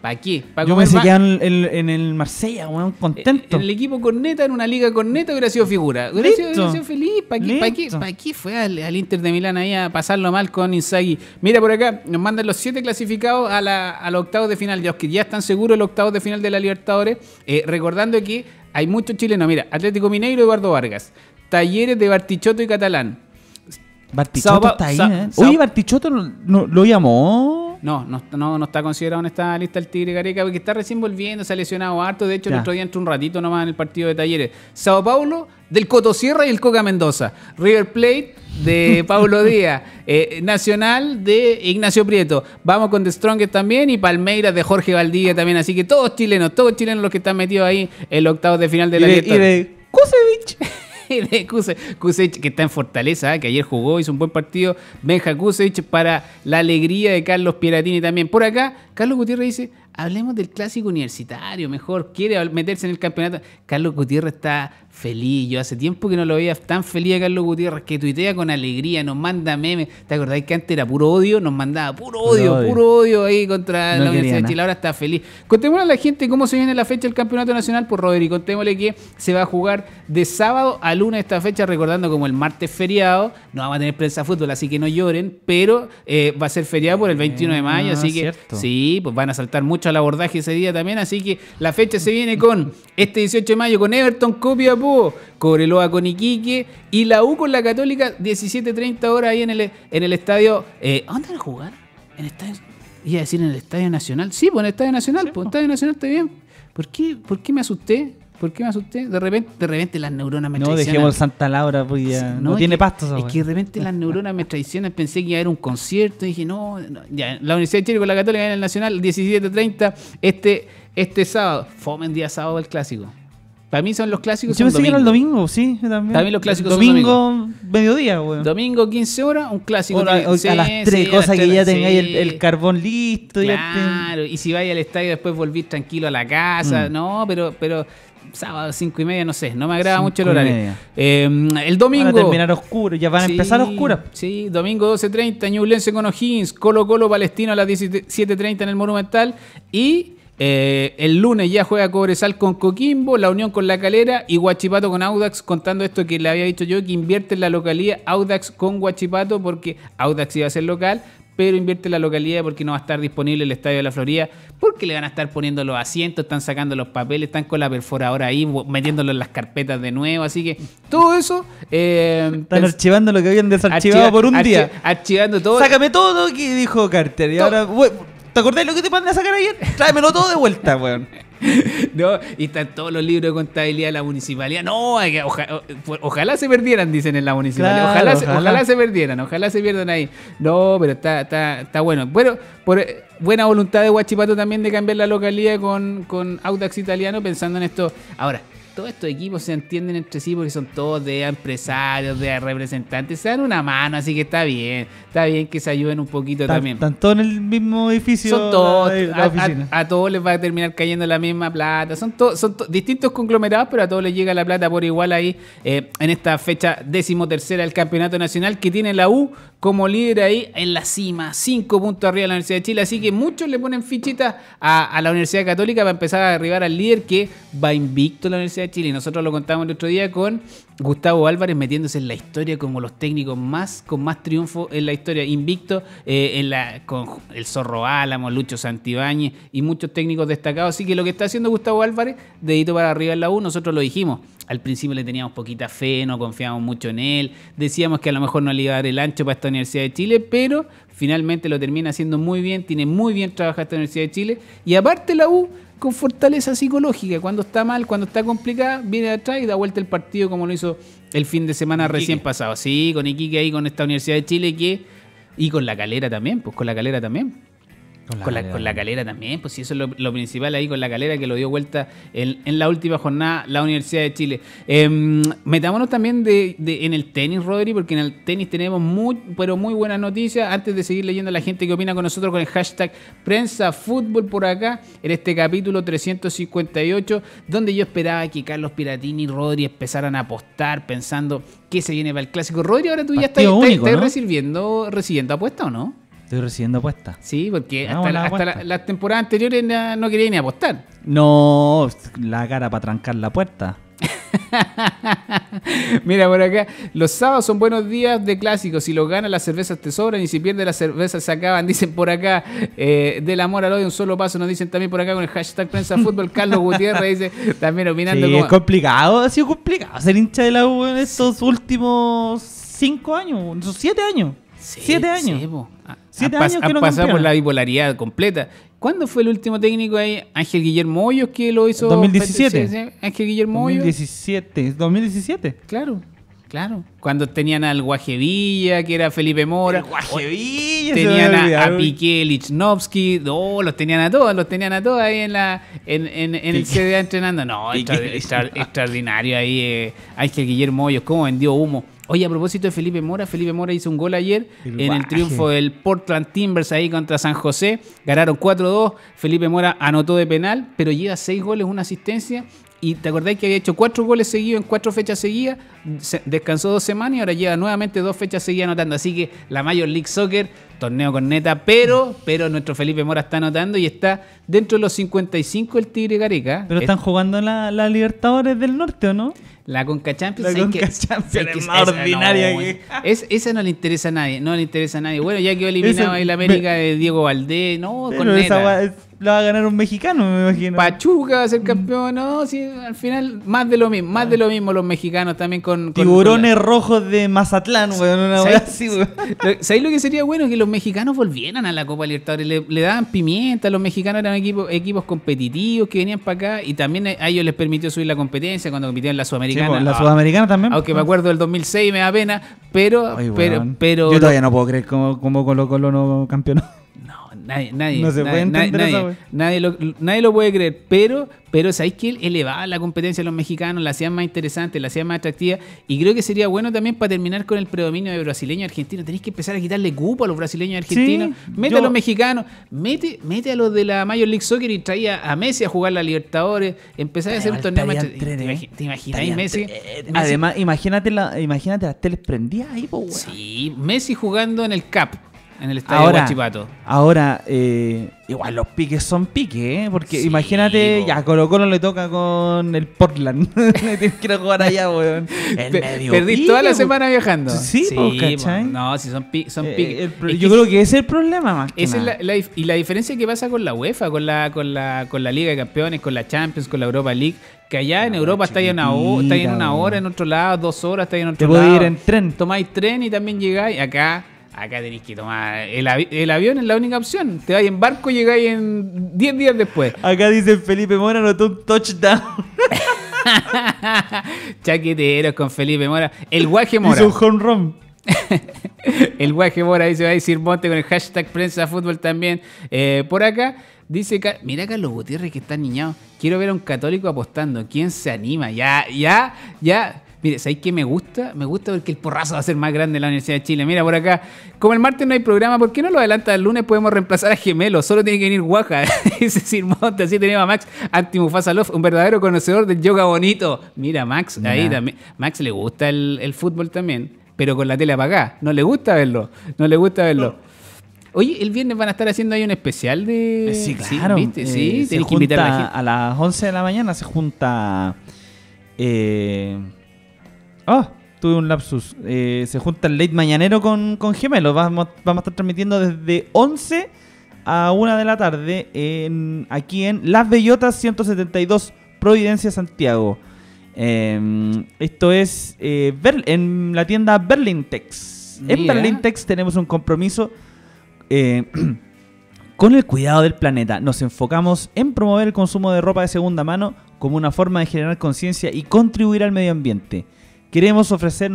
¿para qué? ¿Para qué? yo me sé en, el Marsella, weón, contento. en eh, el equipo Neta en una liga con Neta hubiera sido figura. Hubiera, sido, feliz. ¿Para qué, ¿Para qué, pa qué fue al, Inter de Milán ahí a pasarlo mal con Insagi? Mira por acá, nos mandan los siete clasificados a, la, los octavos de final, ya que ya están seguros los octavos de final de la Libertadores. Eh, recordando que hay muchos chilenos. Mira, Atlético Mineiro, Eduardo Vargas. Talleres de Bartichotto y Catalán.
Bartichotto está ahí, ¿eh? Oye, Bartichotto lo, lo llamó
no, no, no, está considerado en esta lista el Tigre Gareca porque está recién volviendo, se ha lesionado harto. De hecho, el otro día entró un ratito nomás en el partido de Talleres. Sao Paulo, del Coto Sierra y el Coca Mendoza. River Plate, de Pablo Díaz. Eh, Nacional, de Ignacio Prieto. Vamos con The Strongest también y Palmeiras, de Jorge Valdivia también. Así que todos chilenos, todos chilenos los que están metidos ahí en los octavos de final de la Liga. Y de que está en Fortaleza, que ayer jugó, hizo un buen partido. Benja Kusevich para la alegría de Carlos Pieratini también. Por acá, Carlos Gutiérrez dice, hablemos del clásico universitario, mejor, quiere meterse en el campeonato. Carlos Gutiérrez está feliz. Yo hace tiempo que no lo veía tan feliz a Carlos Gutiérrez, que tuitea con alegría, nos manda memes. ¿Te acordáis que antes era puro odio? Nos mandaba puro odio, puro odio, ahí contra la Universidad de Chile. Ahora está feliz. Contémosle a la gente cómo se viene la fecha del Campeonato Nacional por Rodri. Contémosle que se va a jugar de sábado a lunes esta fecha, recordando como el martes feriado. No vamos a tener prensa fútbol, así que no lloren, pero eh, va a ser feriado por el 21 de ah, mayo, así que sí, pues van a saltar mucho al abordaje ese día también. Así que la fecha se viene con este 18 de mayo con Everton, Copia. Cobreloa con Iquique y la U con la Católica, 17.30 horas ahí en el, en el estadio. ¿A eh, ¿Dónde van a jugar? ¿En Iba a decir en el Estadio Nacional. Sí, pues en el Estadio Nacional, pues, Estadio Nacional está bien. ¿Por qué, ¿Por me asusté? ¿Por qué me asusté? De repente, de repente las neuronas me traicionan. No, dejemos
Santa Laura, pues ya no, tiene pasto Es que de
repente las neuronas me traicionan. Pensé que iba a haber un concierto. dije, no, Ya, la Universidad de Chile con la Católica en el Nacional, 17.30, este, este sábado. Fomen día sábado el clásico a mí son los clásicos. Yo me que el
domingo, sí. También, también los clásicos domingo,
mediodía, güey. Domingo, 15 horas, un clásico. a las 3, cosas cosa que ya tengáis el, carbón listo. Este. Claro, y, si vais al estadio después volvís tranquilo a la casa. Mm. No, pero, pero sábado, cinco y media, no sé, no me agrada mucho el horario. Eh, el domingo. Van a terminar oscuro, ya van a empezar oscuras. Sí, domingo 12.30, Ñublense con O'Higgins, Colo Colo Palestino a las 17.30 en el Monumental y eh, el lunes ya juega Cobresal con Coquimbo, La Unión con La Calera y Guachipato con Audax, contando esto que le había dicho yo, que invierte en la localidad Audax con Guachipato porque Audax iba a ser local, pero invierte en la localidad porque no va a estar disponible el Estadio de la Florida, porque le van a estar poniendo los asientos, están sacando los papeles, están con la perforadora ahí, metiéndolo en las carpetas de nuevo, así que todo eso... Eh, están
archivando lo que habían desarchivado por un día.
Archivando todo. Sácame todo, que dijo Carter, y ahora... ¿Te acordás de lo que te mandé a sacar ayer? Tráemelo todo de vuelta, weón. No, y están todos los libros de contabilidad de la municipalidad. No, pues, ojalá se perdieran, dicen en la municipalidad. ojalá, se perdieran, ojalá se pierdan ahí. No, pero está, está, está bueno. Bueno, por eh, buena voluntad de Huachipato también de cambiar la localidad con, con Audax Italiano, pensando en esto. Ahora, todos estos equipos se entienden entre sí porque son todos de empresarios, de representantes, se dan una mano, así que está bien, está bien que se ayuden un poquito también. Están
todos en el mismo edificio. Son todos, la,
A, todos les va a terminar cayendo la misma plata, son todos, son distintos conglomerados, pero a todos les llega la plata por igual ahí eh, en esta fecha decimotercera del campeonato nacional que tiene la U como líder ahí en la cima, cinco puntos arriba de la Universidad de Chile, así que muchos le ponen fichitas a, la Universidad Católica para empezar a arribar al líder que va invicto la Universidad Chile Chile. Nosotros lo contamos el otro día con Gustavo Álvarez metiéndose en la historia como los técnicos más con más triunfo en la historia, invicto eh, en la, con el Zorro Álamo, Lucho Santibáñez y muchos técnicos destacados. Así que lo que está haciendo Gustavo Álvarez, dedito para arriba en la U, nosotros lo dijimos. Al principio le teníamos poquita fe, no confiábamos mucho en él, decíamos que a lo mejor no le iba a dar el ancho para esta Universidad de Chile, pero finalmente lo termina haciendo muy bien, tiene muy bien trabajado esta Universidad de Chile y aparte la U con fortaleza psicológica. Cuando está mal, cuando está complicada, viene atrás y da vuelta el partido como lo hizo el fin de semana recién pasado. Sí, con Iquique ahí, con esta Universidad de Chile que... Y con la calera también, pues con la calera también. Con la, calera también, pues si eso es lo, principal ahí con la calera que lo dio vuelta en, la última jornada la Universidad de Chile. Em, metámonos también de, en el tenis, Rodri, porque en el tenis tenemos muy, pero muy buenas noticias. Antes de seguir leyendo a la gente que opina con nosotros con el hashtag Prensa Fútbol por acá, en este capítulo 358, donde yo esperaba que Carlos Piratini y Rodri empezaran a apostar pensando que se viene para el clásico. Rodri, ahora tú ya estás, recibiendo, recibiendo apuesta o no? Estoy recibiendo apuestas. Sí, porque hasta, la, hasta las temporadas anteriores no quería ni apostar. No, la cara para trancar la puerta. Mira por acá, los sábados son buenos días de clásicos. Si los ganas, las cervezas te sobran y si pierdes, las cervezas se acaban. Dicen por acá, eh, del amor al odio, un solo paso. Nos dicen también por acá con el hashtag prensa fútbol. Carlos Gutiérrez dice también opinando. Sí, Es
complicado, ha sido complicado ser hincha de la U en estos últimos cinco años, siete años.
siete años. Siete la bipolaridad completa. ¿Cuándo fue el último técnico ahí? Ángel Guillermo Hoyos, que lo hizo. 2017. Ángel Guillermo Hoyos. 2017. Claro. Claro. Cuando tenían al Guajevilla, que era Felipe Mora. El Guajevilla. Tenían a, Piqué, Lichnowsky. No, los tenían a todos, los tenían a todos ahí en, la, en, el CDA entrenando. No, extraordinario ahí. Eh, Ángel Guillermo Hoyos, cómo vendió humo. Oye, a propósito de Felipe Mora, Felipe Mora hizo un gol ayer en el triunfo del Portland Timbers ahí contra San José. Ganaron 4-2. Felipe Mora anotó de penal, pero lleva 6 goles, una asistencia. Y te acordáis que había hecho 4 goles seguidos en 4 fechas seguidas. descansó 2 semanas y ahora llega nuevamente 2 fechas seguidas anotando. Así que la Major League Soccer, torneo con neta, pero, pero nuestro Felipe Mora está anotando y está dentro de los 55 el Tigre Careca Pero están jugando en la Libertadores del Norte, ¿o no? La Conca Champions. La es que, es, es más ordinaria esa no le interesa a nadie, no le interesa a nadie. Bueno, ya quedó eliminado ahí la América de Diego Valdés, no, con esa, la va a ganar un mexicano, me imagino. Pachuca va a ser mm. campeón, no, sí, al final más de lo mismo, más de lo mismo los mexicanos también con... Tiburones
rojos de Mazatlán, weón, una así,
lo que sería bueno? Que los mexicanos volvieran a la Copa Libertadores, le, daban pimienta, los mexicanos eran equipos, equipos competitivos que venían para acá y también a ellos les permitió subir la competencia cuando compitieron la Sudamericana. la ah, Sudamericana también. Aunque me acuerdo del 2006 me da pena, pero... pero, Yo todavía
no puedo creer cómo, cómo Colo Colo no campeonó
nadie, nadie, lo, puede creer, pero, pero sabéis que él elevaba la competencia de los mexicanos, la hacía más interesante, la hacía más atractiva, y creo que sería bueno también para terminar con el predominio de brasileño y argentinos. Tenéis que empezar a quitarle cupo a los brasileños y argentinos, mete a los mexicanos, mete, mete a los de la Major League Soccer y traía a Messi a jugar la Libertadores, empezar a hacer un torneo ¿Te, imaginas eh, Messi? Además,
imagínate, la, imagínate las teles prendidas ahí, Sí,
Messi jugando en el CAP en el estadio ahora, Guachipato.
Ahora, eh, igual los piques son piques, ¿eh? Porque imagínate, ya Colo Colo le toca con el Portland. Tienes que jugar allá, weón. medio Perdí toda la semana viajando. Sí, sí pues,
No, sí, son, eh, piques. pique. yo creo que
ese es el problema más Es la,
y la diferencia que pasa con la UEFA, con la, con, la, con la Liga de Campeones, con la Champions, con la Europa League, que allá en Europa está en una, está en una hora en otro lado, dos horas está en otro lado. Te podés ir en tren. Tomáis tren y también llegáis acá Acá tenéis que tomar. El, avión es la única opción. Te vas en barco y llegáis en 10 días después. Acá dice Felipe Mora notó un touchdown. Chaqueteros con Felipe Mora. El guaje Mora. Hizo un home run. el guaje Mora se va a decir Monte con el hashtag prensa fútbol también. Eh, por acá. Dice, mira Carlos Gutiérrez que está niñado. Quiero ver a un católico apostando. ¿Quién se anima? Ya, ya, ya. Mire, ¿sabéis qué me gusta? Me gusta que el porrazo va a ser más grande en la Universidad de Chile. Mira, por acá, como el martes no hay programa, ¿por qué no lo adelanta el lunes? Podemos reemplazar a Gemelo, solo tiene que venir Guaja. Dice Sir así tenemos a Max Antimufasalov, un verdadero conocedor del yoga bonito. Mira, Max, ahí también. Max le gusta el, fútbol también, pero con la tele apagada. No le gusta verlo, no le gusta verlo. Oye, el viernes van a estar haciendo ahí un especial de. Eh, sí, claro. Sí, eh, sí, que invitar a la
A las 11 de la mañana se junta. Eh, Ah, tuve un lapsus. Eh, se junta el late mañanero con, con Gemelo. Vamos, vamos a estar transmitiendo desde 11 a 1 de la tarde en, aquí en Las Bellotas 172, Providencia, Santiago. Em, esto es eh, en la tienda Berlintex. En Berlintex tenemos un compromiso eh, con el cuidado del planeta. Nos enfocamos en promover el consumo de ropa de segunda mano como una forma de generar conciencia y contribuir al medio ambiente. Queremos ofrecer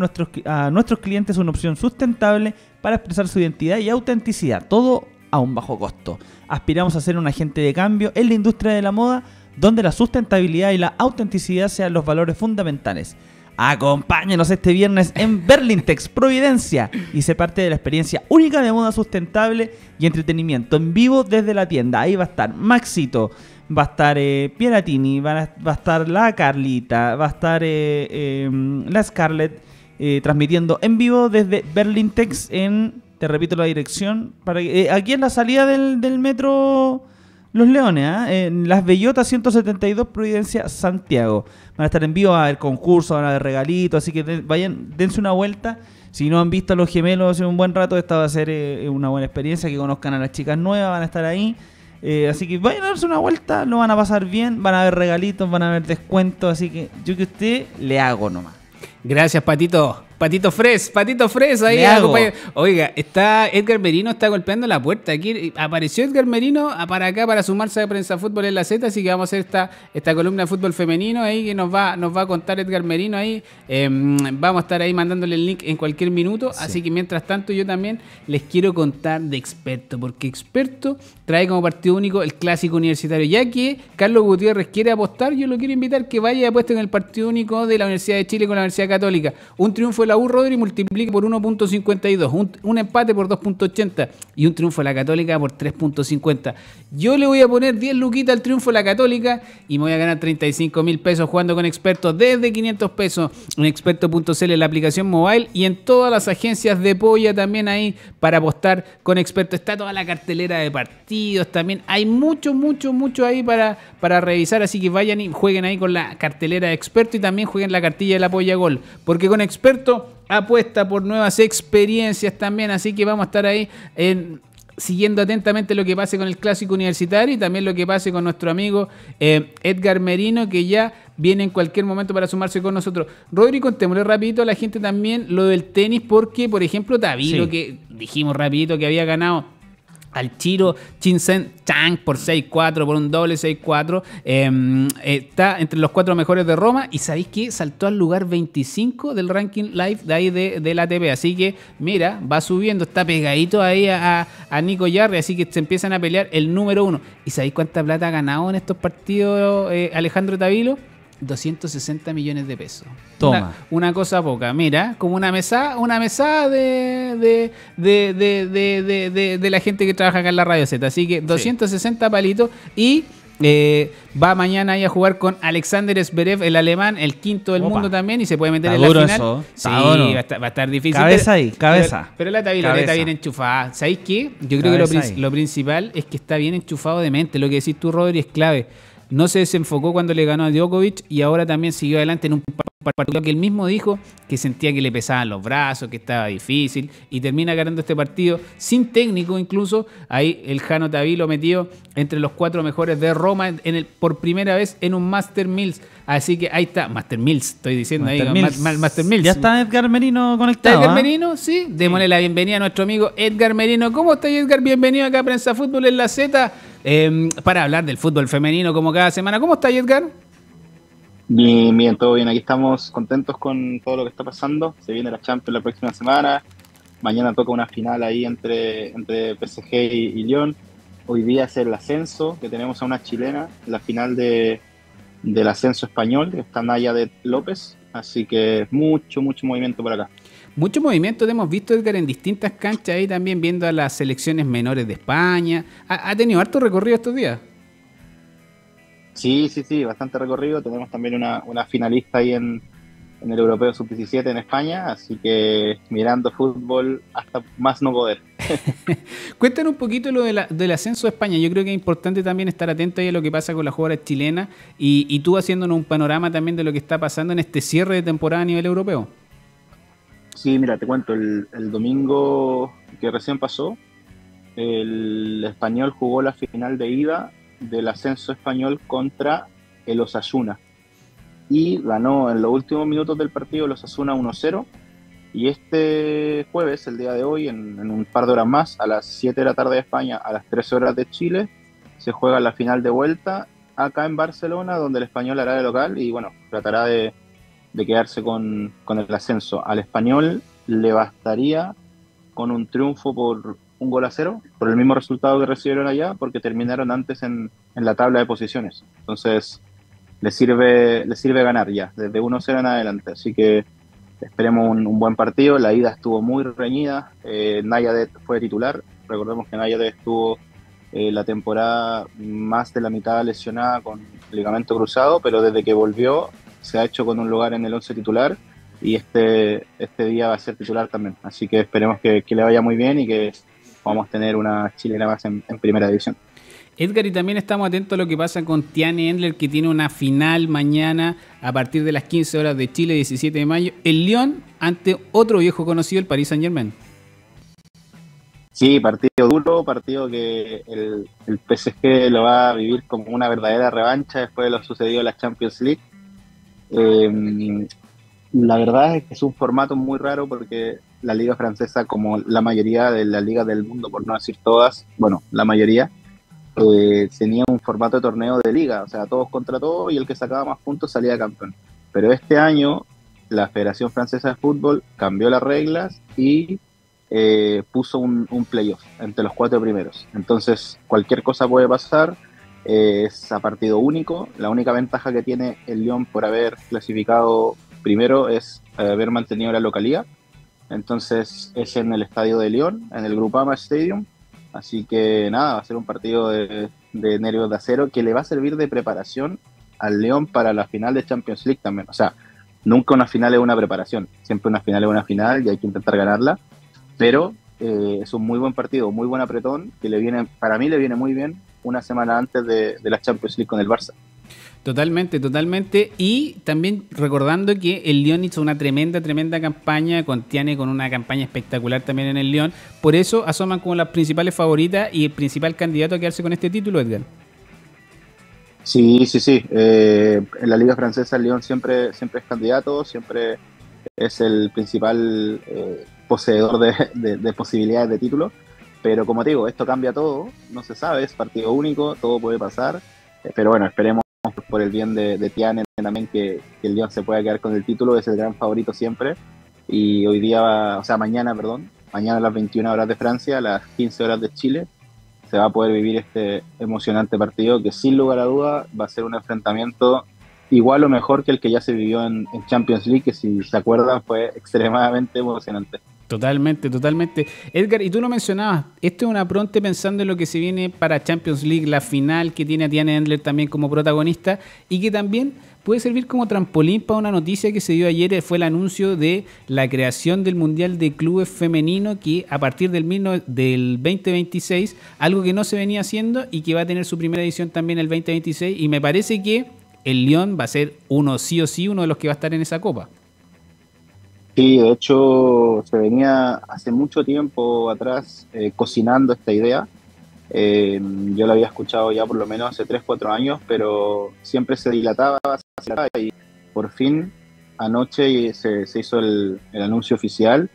a nuestros clientes una opción sustentable para expresar su identidad y autenticidad, todo a un bajo costo. Aspiramos a ser un agente de cambio en la industria de la moda donde la sustentabilidad y la autenticidad sean los valores fundamentales. Acompáñenos este viernes en Berlintex, Providencia, y se parte de la experiencia única de moda sustentable y entretenimiento en vivo desde la tienda. Ahí va a estar Maxito, va a estar eh, Pieratini, va a, estar la Carlita, va a estar eh, em, la Scarlett eh, transmitiendo en vivo desde Berlin en, te repito la dirección, para aquí en la salida del, metro... Los Leones, ¿ah? en Las Bellotas 172, Providencia, Santiago. Van a estar en vivo, a ver concurso, van a haber regalitos, así que vayan, dense una vuelta. Si no han visto a los gemelos hace un buen rato, esta va a ser una buena experiencia, que conozcan a las chicas nuevas, van a estar ahí. Eh, así que vayan a darse una vuelta, lo van a pasar bien, van a haber regalitos, van a haber descuentos, así que yo que usted
le hago nomás. Gracias, Patito. Patito Fres, Patito Fres ahí. Oiga, está Edgar Merino está golpeando la puerta. Aquí apareció Edgar Merino ah, para acá para sumarse a Prensa Fútbol en la Z, así que vamos a hacer esta, esta columna de fútbol femenino ahí que nos va, nos va a contar Edgar Merino ahí. Em, vamos a estar ahí mandándole el link en cualquier minuto. Así que mientras tanto, yo también les quiero contar de experto, porque experto trae como partido único el clásico universitario. Ya que Carlos Gutiérrez quiere apostar, yo lo quiero invitar que vaya y apueste en el partido único de la Universidad de Chile con la Universidad Católica. Un triunfo de la U, multiplique por 1.52, un, empate por 2.80 y un triunfo a la Católica por 3.50. Yo le voy a poner 10 luquitas al triunfo a la Católica y me voy a ganar 35 mil pesos jugando con expertos desde 500 pesos en experto.cl, la aplicación mobile y en todas las agencias de polla también ahí para apostar con expertos, Está toda la cartelera de partidos también. Hay mucho, mucho, mucho ahí para, para revisar, así que vayan y jueguen ahí con la cartelera de experto y también jueguen la cartilla de la polla gol, porque con experto apuesta por nuevas experiencias también, así que vamos a estar ahí eh, siguiendo atentamente lo que pase con el clásico universitario y también lo que pase con nuestro amigo eh, Edgar Merino, que ya viene en cualquier momento para sumarse con nosotros. Rodrigo, contémosle rapidito a la gente también lo del tenis, porque, por ejemplo, Tavilo, que dijimos rapidito que había ganado al Chiro Chinsen, Chang por 6-4, por un doble 6-4. Em, está entre los cuatro mejores de Roma y sabéis que saltó al lugar 25 del ranking live de ahí de, la tv Así que, mira, va subiendo, está pegadito ahí a, Nico Yarri. Así que se empiezan a pelear el número uno. ¿Y sabéis cuánta plata ha ganado en estos partidos eh, Alejandro Tavilo? 260 millones de pesos. Toma. Una, cosa poca. Mira, como una mesa, una mesa de, de, de, de, la gente que trabaja acá en la Radio Z. Así que 260 palitos y. Eh, va mañana ahí a jugar con Alexander Zverev, el alemán, el quinto del mundo también, y se puede meter en la final. Eso. Sí, Va, a estar, difícil. Cabeza ahí, cabeza. Pero, la tabla está bien enchufada. ¿Sabéis qué? Yo creo que lo, lo, principal es que está bien enchufado de mente. Lo que decís tú, Rodri, es clave no se desenfocó cuando le ganó a Djokovic y ahora también siguió adelante en un partido que él mismo dijo que sentía que le pesaban los brazos, que estaba difícil y termina ganando este partido sin técnico incluso. Ahí el Jano Taví lo metió entre los cuatro mejores de Roma en el, por primera vez en un Master Mills. Así que ahí está, Master Mills, estoy diciendo ahí, Ya está
Edgar Merino
conectado. Edgar ¿ah? Merino? Sí, démosle la bienvenida a nuestro amigo Edgar Merino. ¿Cómo está Edgar? Bienvenido acá a Prensa Fútbol en la Z. Em, para hablar del
fútbol femenino como cada
semana. ¿Cómo está Edgar?
Bien, bien, todo bien. Aquí estamos contentos con todo lo que está pasando. Se viene la Champions la próxima semana. Mañana toca una final ahí entre, entre PSG y, Lyon. Hoy día es el ascenso, que tenemos a una chilena, la final de, del ascenso español, que está Naya de López. Así que mucho, mucho movimiento por acá. Muchos movimientos hemos visto, Edgar, en distintas canchas
ahí también viendo a las selecciones menores de España. Ha, tenido harto recorrido estos días.
Sí, sí, sí, bastante recorrido. Tenemos también una, finalista ahí en, el Europeo Sub-17 en España, así que mirando fútbol hasta más no poder. Cuéntanos un poquito lo del ascenso
de España. Yo creo que es importante también estar atento ahí a lo que pasa con las jugadoras chilenas y, y tú haciéndonos un panorama también de lo que está pasando en este cierre de temporada a nivel europeo.
Sí, mira, te cuento, el, domingo que recién pasó, el español jugó la final de ida del ascenso español contra el Osasuna. Y ganó en los últimos minutos del partido el Osasuna 1-0. Y este jueves, el día de hoy, en, en, un par de horas más, a las 7 de la tarde de España, a las 3 horas de Chile, se juega la final de vuelta acá en Barcelona, donde el español hará de local y bueno, tratará de, de quedarse con, el ascenso. Al español le bastaría con un triunfo por un gol a cero, por el mismo resultado que recibieron allá, porque terminaron antes en, la tabla de posiciones. Entonces, le sirve, sirve ganar ya, desde 1-0 en adelante. Así que esperemos un, buen partido. La ida estuvo muy reñida. Eh, fue titular. Recordemos que Nayadet estuvo eh, la temporada más de la mitad lesionada con ligamento cruzado, pero desde que volvió se ha hecho con un lugar en el 11 titular y este, este día va a ser titular también. Así que esperemos que, le vaya muy bien y que podamos tener una chilena más en, primera división.
Edgar, y también estamos atentos a lo que pasa con Tiane Endler, que tiene una final mañana a partir de las 15 horas de Chile, 17 de mayo, el Lyon, ante otro viejo conocido, el Paris Saint Germain.
Sí, partido duro, partido que el, el PSG lo va a vivir como una verdadera revancha después de lo sucedido en la Champions League Em, la verdad es que es un formato muy raro porque la liga francesa, como la mayoría de las ligas del mundo, por no decir todas, bueno, la mayoría, eh, tenía un formato de torneo de liga, o sea, todos contra todos y el que sacaba más puntos salía campeón. Pero este año la Federación Francesa de Fútbol cambió las reglas y eh, puso un, un playoff entre los cuatro primeros. Entonces, cualquier cosa puede pasar es a partido único. La única ventaja que tiene el León por haber clasificado primero es eh, haber mantenido la localía. Entonces es en el estadio de León, en el Grupama Stadium. Así que nada, va a ser un partido de, de nervios de acero que le va a servir de preparación al León para la final de Champions League también. O sea, nunca una final es una preparación, siempre una final es una final y hay que intentar ganarla. Pero eh, es un muy buen partido, muy buen apretón, que le viene, para mí le viene muy bien una semana antes de, la Champions League con el Barça.
Totalmente, totalmente. Y también recordando que el Lyon hizo una tremenda, tremenda campaña contiene con una campaña espectacular también en el Lyon. Por eso asoman como las principales favoritas y el principal candidato a quedarse con este título, Edgar.
Sí, sí, sí. Eh, en la Liga Francesa el Lyon siempre, siempre es candidato, siempre es el principal eh, poseedor de, de, posibilidades de título. Pero como digo, esto cambia todo, no se sabe, es partido único, todo puede pasar. Eh, pero bueno, esperemos por el bien de, de también que, el Dios se pueda quedar con el título, es el gran favorito siempre. Y hoy día, o sea, mañana, perdón, mañana a las 21 horas de Francia, a las 15 horas de Chile, se va a poder vivir este emocionante partido que sin lugar a duda va a ser un enfrentamiento igual o mejor que el que ya se vivió en, en Champions League, que si se acuerdan fue extremadamente emocionante.
Totalmente, totalmente. Edgar, y tú lo mencionabas, esto es una pronte pensando en lo que se viene para Champions League, la final que tiene a Diane Endler también como protagonista y que también puede servir como trampolín para una noticia que se dio ayer, fue el anuncio de la creación del Mundial de Clubes Femenino que a partir del, del 2026, algo que no se venía haciendo y que va a tener su primera edición también el 2026 y me parece que el Lyon va a ser uno sí o sí, uno de los que va a estar en esa copa.
Sí, de hecho se venía hace mucho tiempo atrás eh, cocinando esta idea. Em, yo la había escuchado ya por lo menos hace 3, 4 años, pero siempre se dilataba, se y por fin anoche se, se hizo el, anuncio oficial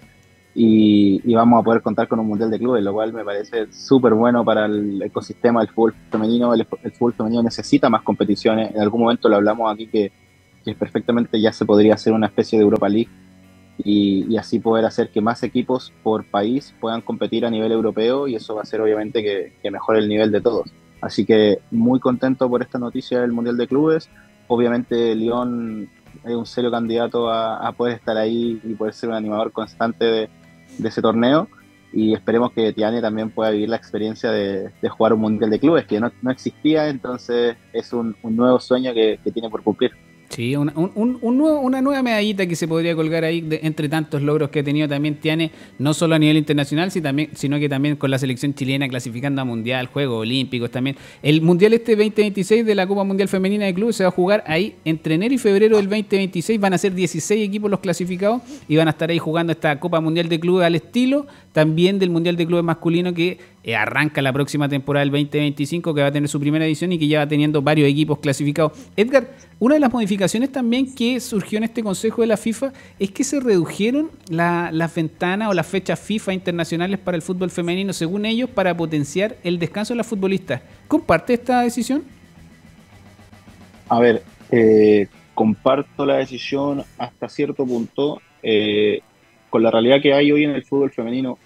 y, vamos a poder contar con un Mundial de Clubes, lo cual me parece súper bueno para el ecosistema del fútbol femenino. El, fútbol femenino necesita más competiciones. En algún momento lo hablamos aquí que perfectamente ya se podría hacer una especie de Europa League y, así poder hacer que más equipos por país puedan competir a nivel europeo y eso va a ser obviamente que, mejore el nivel de todos. Así que muy contento por esta noticia del Mundial de Clubes. Obviamente Lyon es un serio candidato a, poder estar ahí y poder ser un animador constante de, ese torneo y esperemos que Tiani también pueda vivir la experiencia de, jugar un Mundial de Clubes que no, existía, entonces es un, nuevo sueño que tiene por cumplir. Sí, una, un, una nueva medallita
que se podría colgar ahí entre tantos logros que ha tenido también Tiane, no solo a nivel internacional, sino, también, sino que también con la selección chilena clasificando a Mundial, Juegos Olímpicos también. El Mundial este 2026 de la Copa Mundial Femenina de Club se va a jugar ahí entre enero y febrero del 2026. Van a ser 16 equipos los clasificados y van a estar ahí jugando esta Copa Mundial de Clubes al estilo también del Mundial de Clubes masculino que eh, arranca la próxima temporada del 2025 que va a tener su primera edición y que ya va teniendo varios equipos clasificados. Edgar, una de las modificaciones también que surgió en este Consejo de la FIFA es que se redujeron las ventanas o las fechas FIFA internacionales para el fútbol femenino, según ellos, para potenciar el descanso de las futbolistas. ¿Comparte esta decisión?
A ver, eh, comparto la decisión hasta cierto punto eh, con la realidad que hay hoy en el fútbol femenino,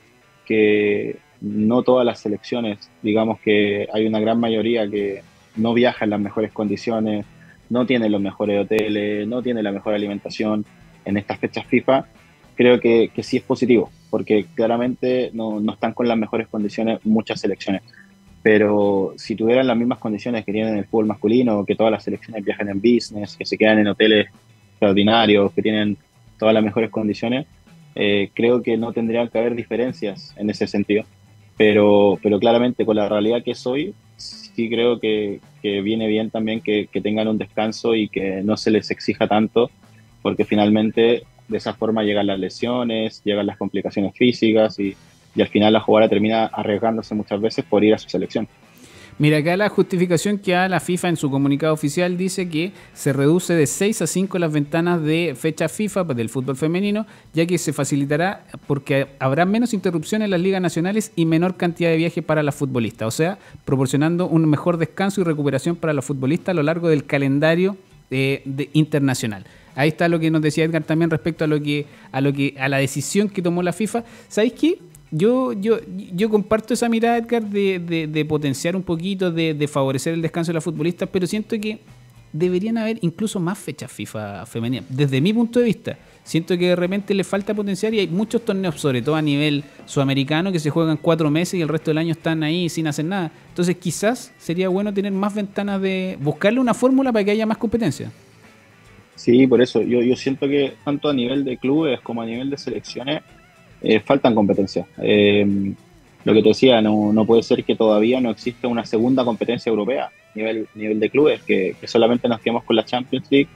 que no todas las selecciones, digamos que hay una gran mayoría que no viaja en las mejores condiciones, no tiene los mejores hoteles, no tiene la mejor alimentación en estas fechas FIFA, creo que, sí es positivo, porque claramente no, están con las mejores condiciones muchas selecciones. Pero si tuvieran las mismas condiciones que tienen el fútbol masculino, que todas las selecciones viajan en business, que se quedan en hoteles extraordinarios, que tienen todas las mejores condiciones, eh, creo que no tendrían que haber diferencias en ese sentido pero, pero claramente con la realidad que soy, sí creo que, viene bien también que, tengan un descanso y que no se les exija tanto, porque finalmente de esa forma llegan las lesiones, llegan las complicaciones físicas y, y al final la jugada termina arriesgándose muchas veces por ir a su selección.
Mira, acá la justificación que da la FIFA en su comunicado oficial dice que se reduce de 6 a 5 las ventanas de fecha FIFA del fútbol femenino, ya que se facilitará porque habrá menos interrupciones en las ligas nacionales y menor cantidad de viajes para las futbolistas, o sea, proporcionando un mejor descanso y recuperación para los futbolistas a lo largo del calendario eh, de, internacional. Ahí está lo que nos decía Edgar también respecto a lo que a lo que a la decisión que tomó la FIFA. ¿Sabéis qué? Yo, yo, yo comparto esa mirada, Edgar, de, de, potenciar un poquito, de, de, favorecer el descanso de las futbolistas, pero siento que deberían haber incluso más fechas FIFA femeninas. Desde mi punto de vista, siento que de repente le falta potenciar y hay muchos torneos, sobre todo a nivel sudamericano, que se juegan cuatro meses y el resto del año están ahí sin hacer nada. Entonces quizás sería bueno tener más ventanas de buscarle una fórmula para que haya más competencia.
Sí, por eso yo, yo siento que tanto a nivel de clubes como a nivel de selecciones eh, faltan competencias. Eh, lo que te decía, no, puede ser que todavía no exista una segunda competencia europea a nivel, de clubes, que, solamente nos quedamos con la Champions League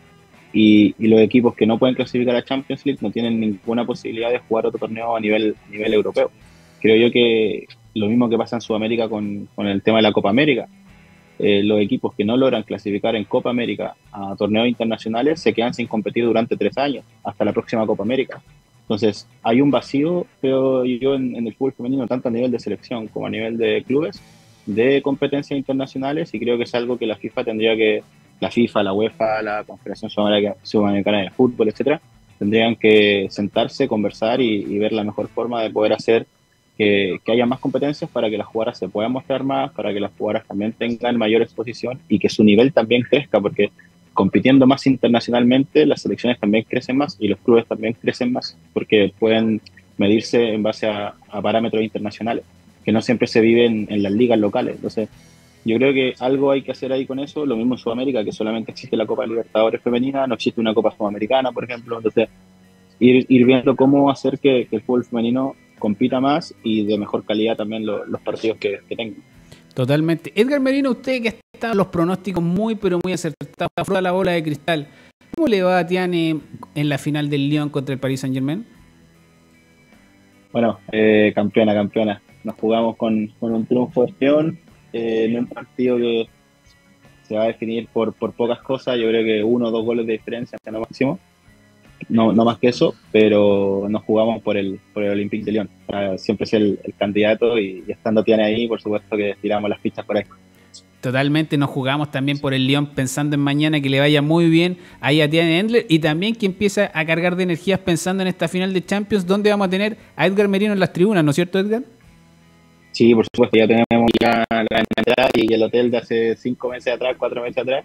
y, los equipos que no pueden clasificar a Champions League no tienen ninguna posibilidad de jugar otro torneo a nivel, europeo. Creo yo que lo mismo que pasa en Sudamérica con, el tema de la Copa América. Eh, los equipos que no logran clasificar en Copa América a torneos internacionales se quedan sin competir durante tres años, hasta la próxima Copa América. Entonces, hay un vacío, creo yo, en, el fútbol femenino, tanto a nivel de selección como a nivel de clubes, de competencias internacionales, y creo que es algo que la FIFA tendría que, la FIFA, la UEFA, la Confederación Sudamericana de Fútbol, etcétera, tendrían que sentarse, conversar y, ver la mejor forma de poder hacer que, que, haya más competencias para que las jugadoras se puedan mostrar más, para que las jugadoras también tengan mayor exposición y que su nivel también crezca, porque compitiendo más internacionalmente, las selecciones también crecen más y los clubes también crecen más, porque pueden medirse en base a, parámetros internacionales, que no siempre se viven en las ligas locales. Entonces, yo creo que algo hay que hacer ahí con eso. Lo mismo en Sudamérica, que solamente existe la Copa Libertadores femenina, no existe una Copa Sudamericana, por ejemplo. Entonces, ir, ir viendo cómo hacer que, el fútbol femenino compita más y de mejor calidad también los partidos que, que tengan.
Totalmente. Edgar Merino, usted que los pronósticos muy, pero muy acertados. Fruta la bola de cristal. ¿Cómo le va a Tiane en la final del Lyon contra el Paris Saint Germain?
Bueno, eh, campeona, campeona. Nos jugamos con, un triunfo de Lyon eh, en un partido que se va a definir por, pocas cosas. Yo creo que uno o dos goles de diferencia máximo. No, más que eso, pero nos jugamos por el, por el Olympique de Lyon. Ah, siempre es el, candidato y, estando Tiane ahí, por supuesto que tiramos las fichas por ahí.
Totalmente, nos jugamos también por el León pensando en mañana que le vaya muy bien ahí a Tian Endler y también que empieza a cargar de energías pensando en esta final de Champions donde vamos a tener a Edgar Merino en las tribunas, ¿no es cierto Edgar?
Sí, por supuesto, ya tenemos ya la entrada y el hotel de hace cinco meses atrás, cuatro meses atrás.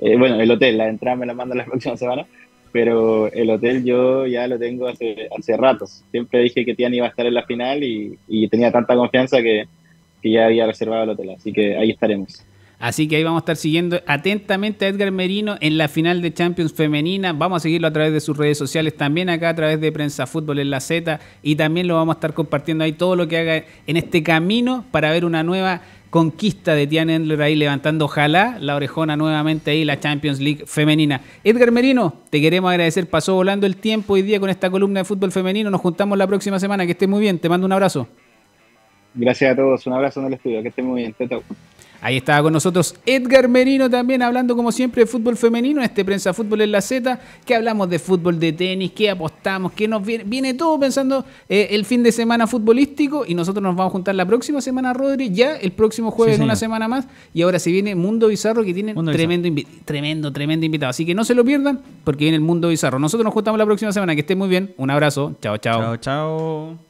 Eh, bueno, el hotel, la entrada me la mandan la próxima semana, pero el hotel yo ya lo tengo hace, hace ratos. Siempre dije que Tian iba a estar en la final y, tenía tanta confianza que ya había reservado el hotel, así que ahí estaremos.
Así que ahí vamos a estar siguiendo atentamente a Edgar Merino en la final de Champions Femenina. Vamos a seguirlo a través de sus redes sociales, también acá a través de Prensa Fútbol en la Z. Y también lo vamos a estar compartiendo ahí todo lo que haga en este camino para ver una nueva conquista de Tian Endler ahí levantando, ojalá, la orejona nuevamente ahí, la Champions League femenina. Edgar Merino, te queremos agradecer. Pasó volando el tiempo hoy día con esta columna de fútbol femenino. Nos juntamos la próxima semana. Que estés muy bien. Te mando un abrazo.
Gracias a todos. Un abrazo en el estudio. Que estés muy bien. Ahí
estaba con nosotros Edgar Merino también hablando como siempre de fútbol femenino, este prensa fútbol en la Z, que hablamos de fútbol de tenis, que apostamos, que nos viene, viene todo pensando eh, el fin de semana futbolístico y nosotros nos vamos a juntar la próxima semana, Rodri, ya el próximo jueves, una semana más, y ahora se viene Mundo Bizarro que tiene tremendo, tremendo, tremendo invitado. Así que no se lo pierdan porque viene el Mundo Bizarro. Nosotros nos juntamos la próxima semana, que estén muy bien, un abrazo, chao, chao. Chao, chao.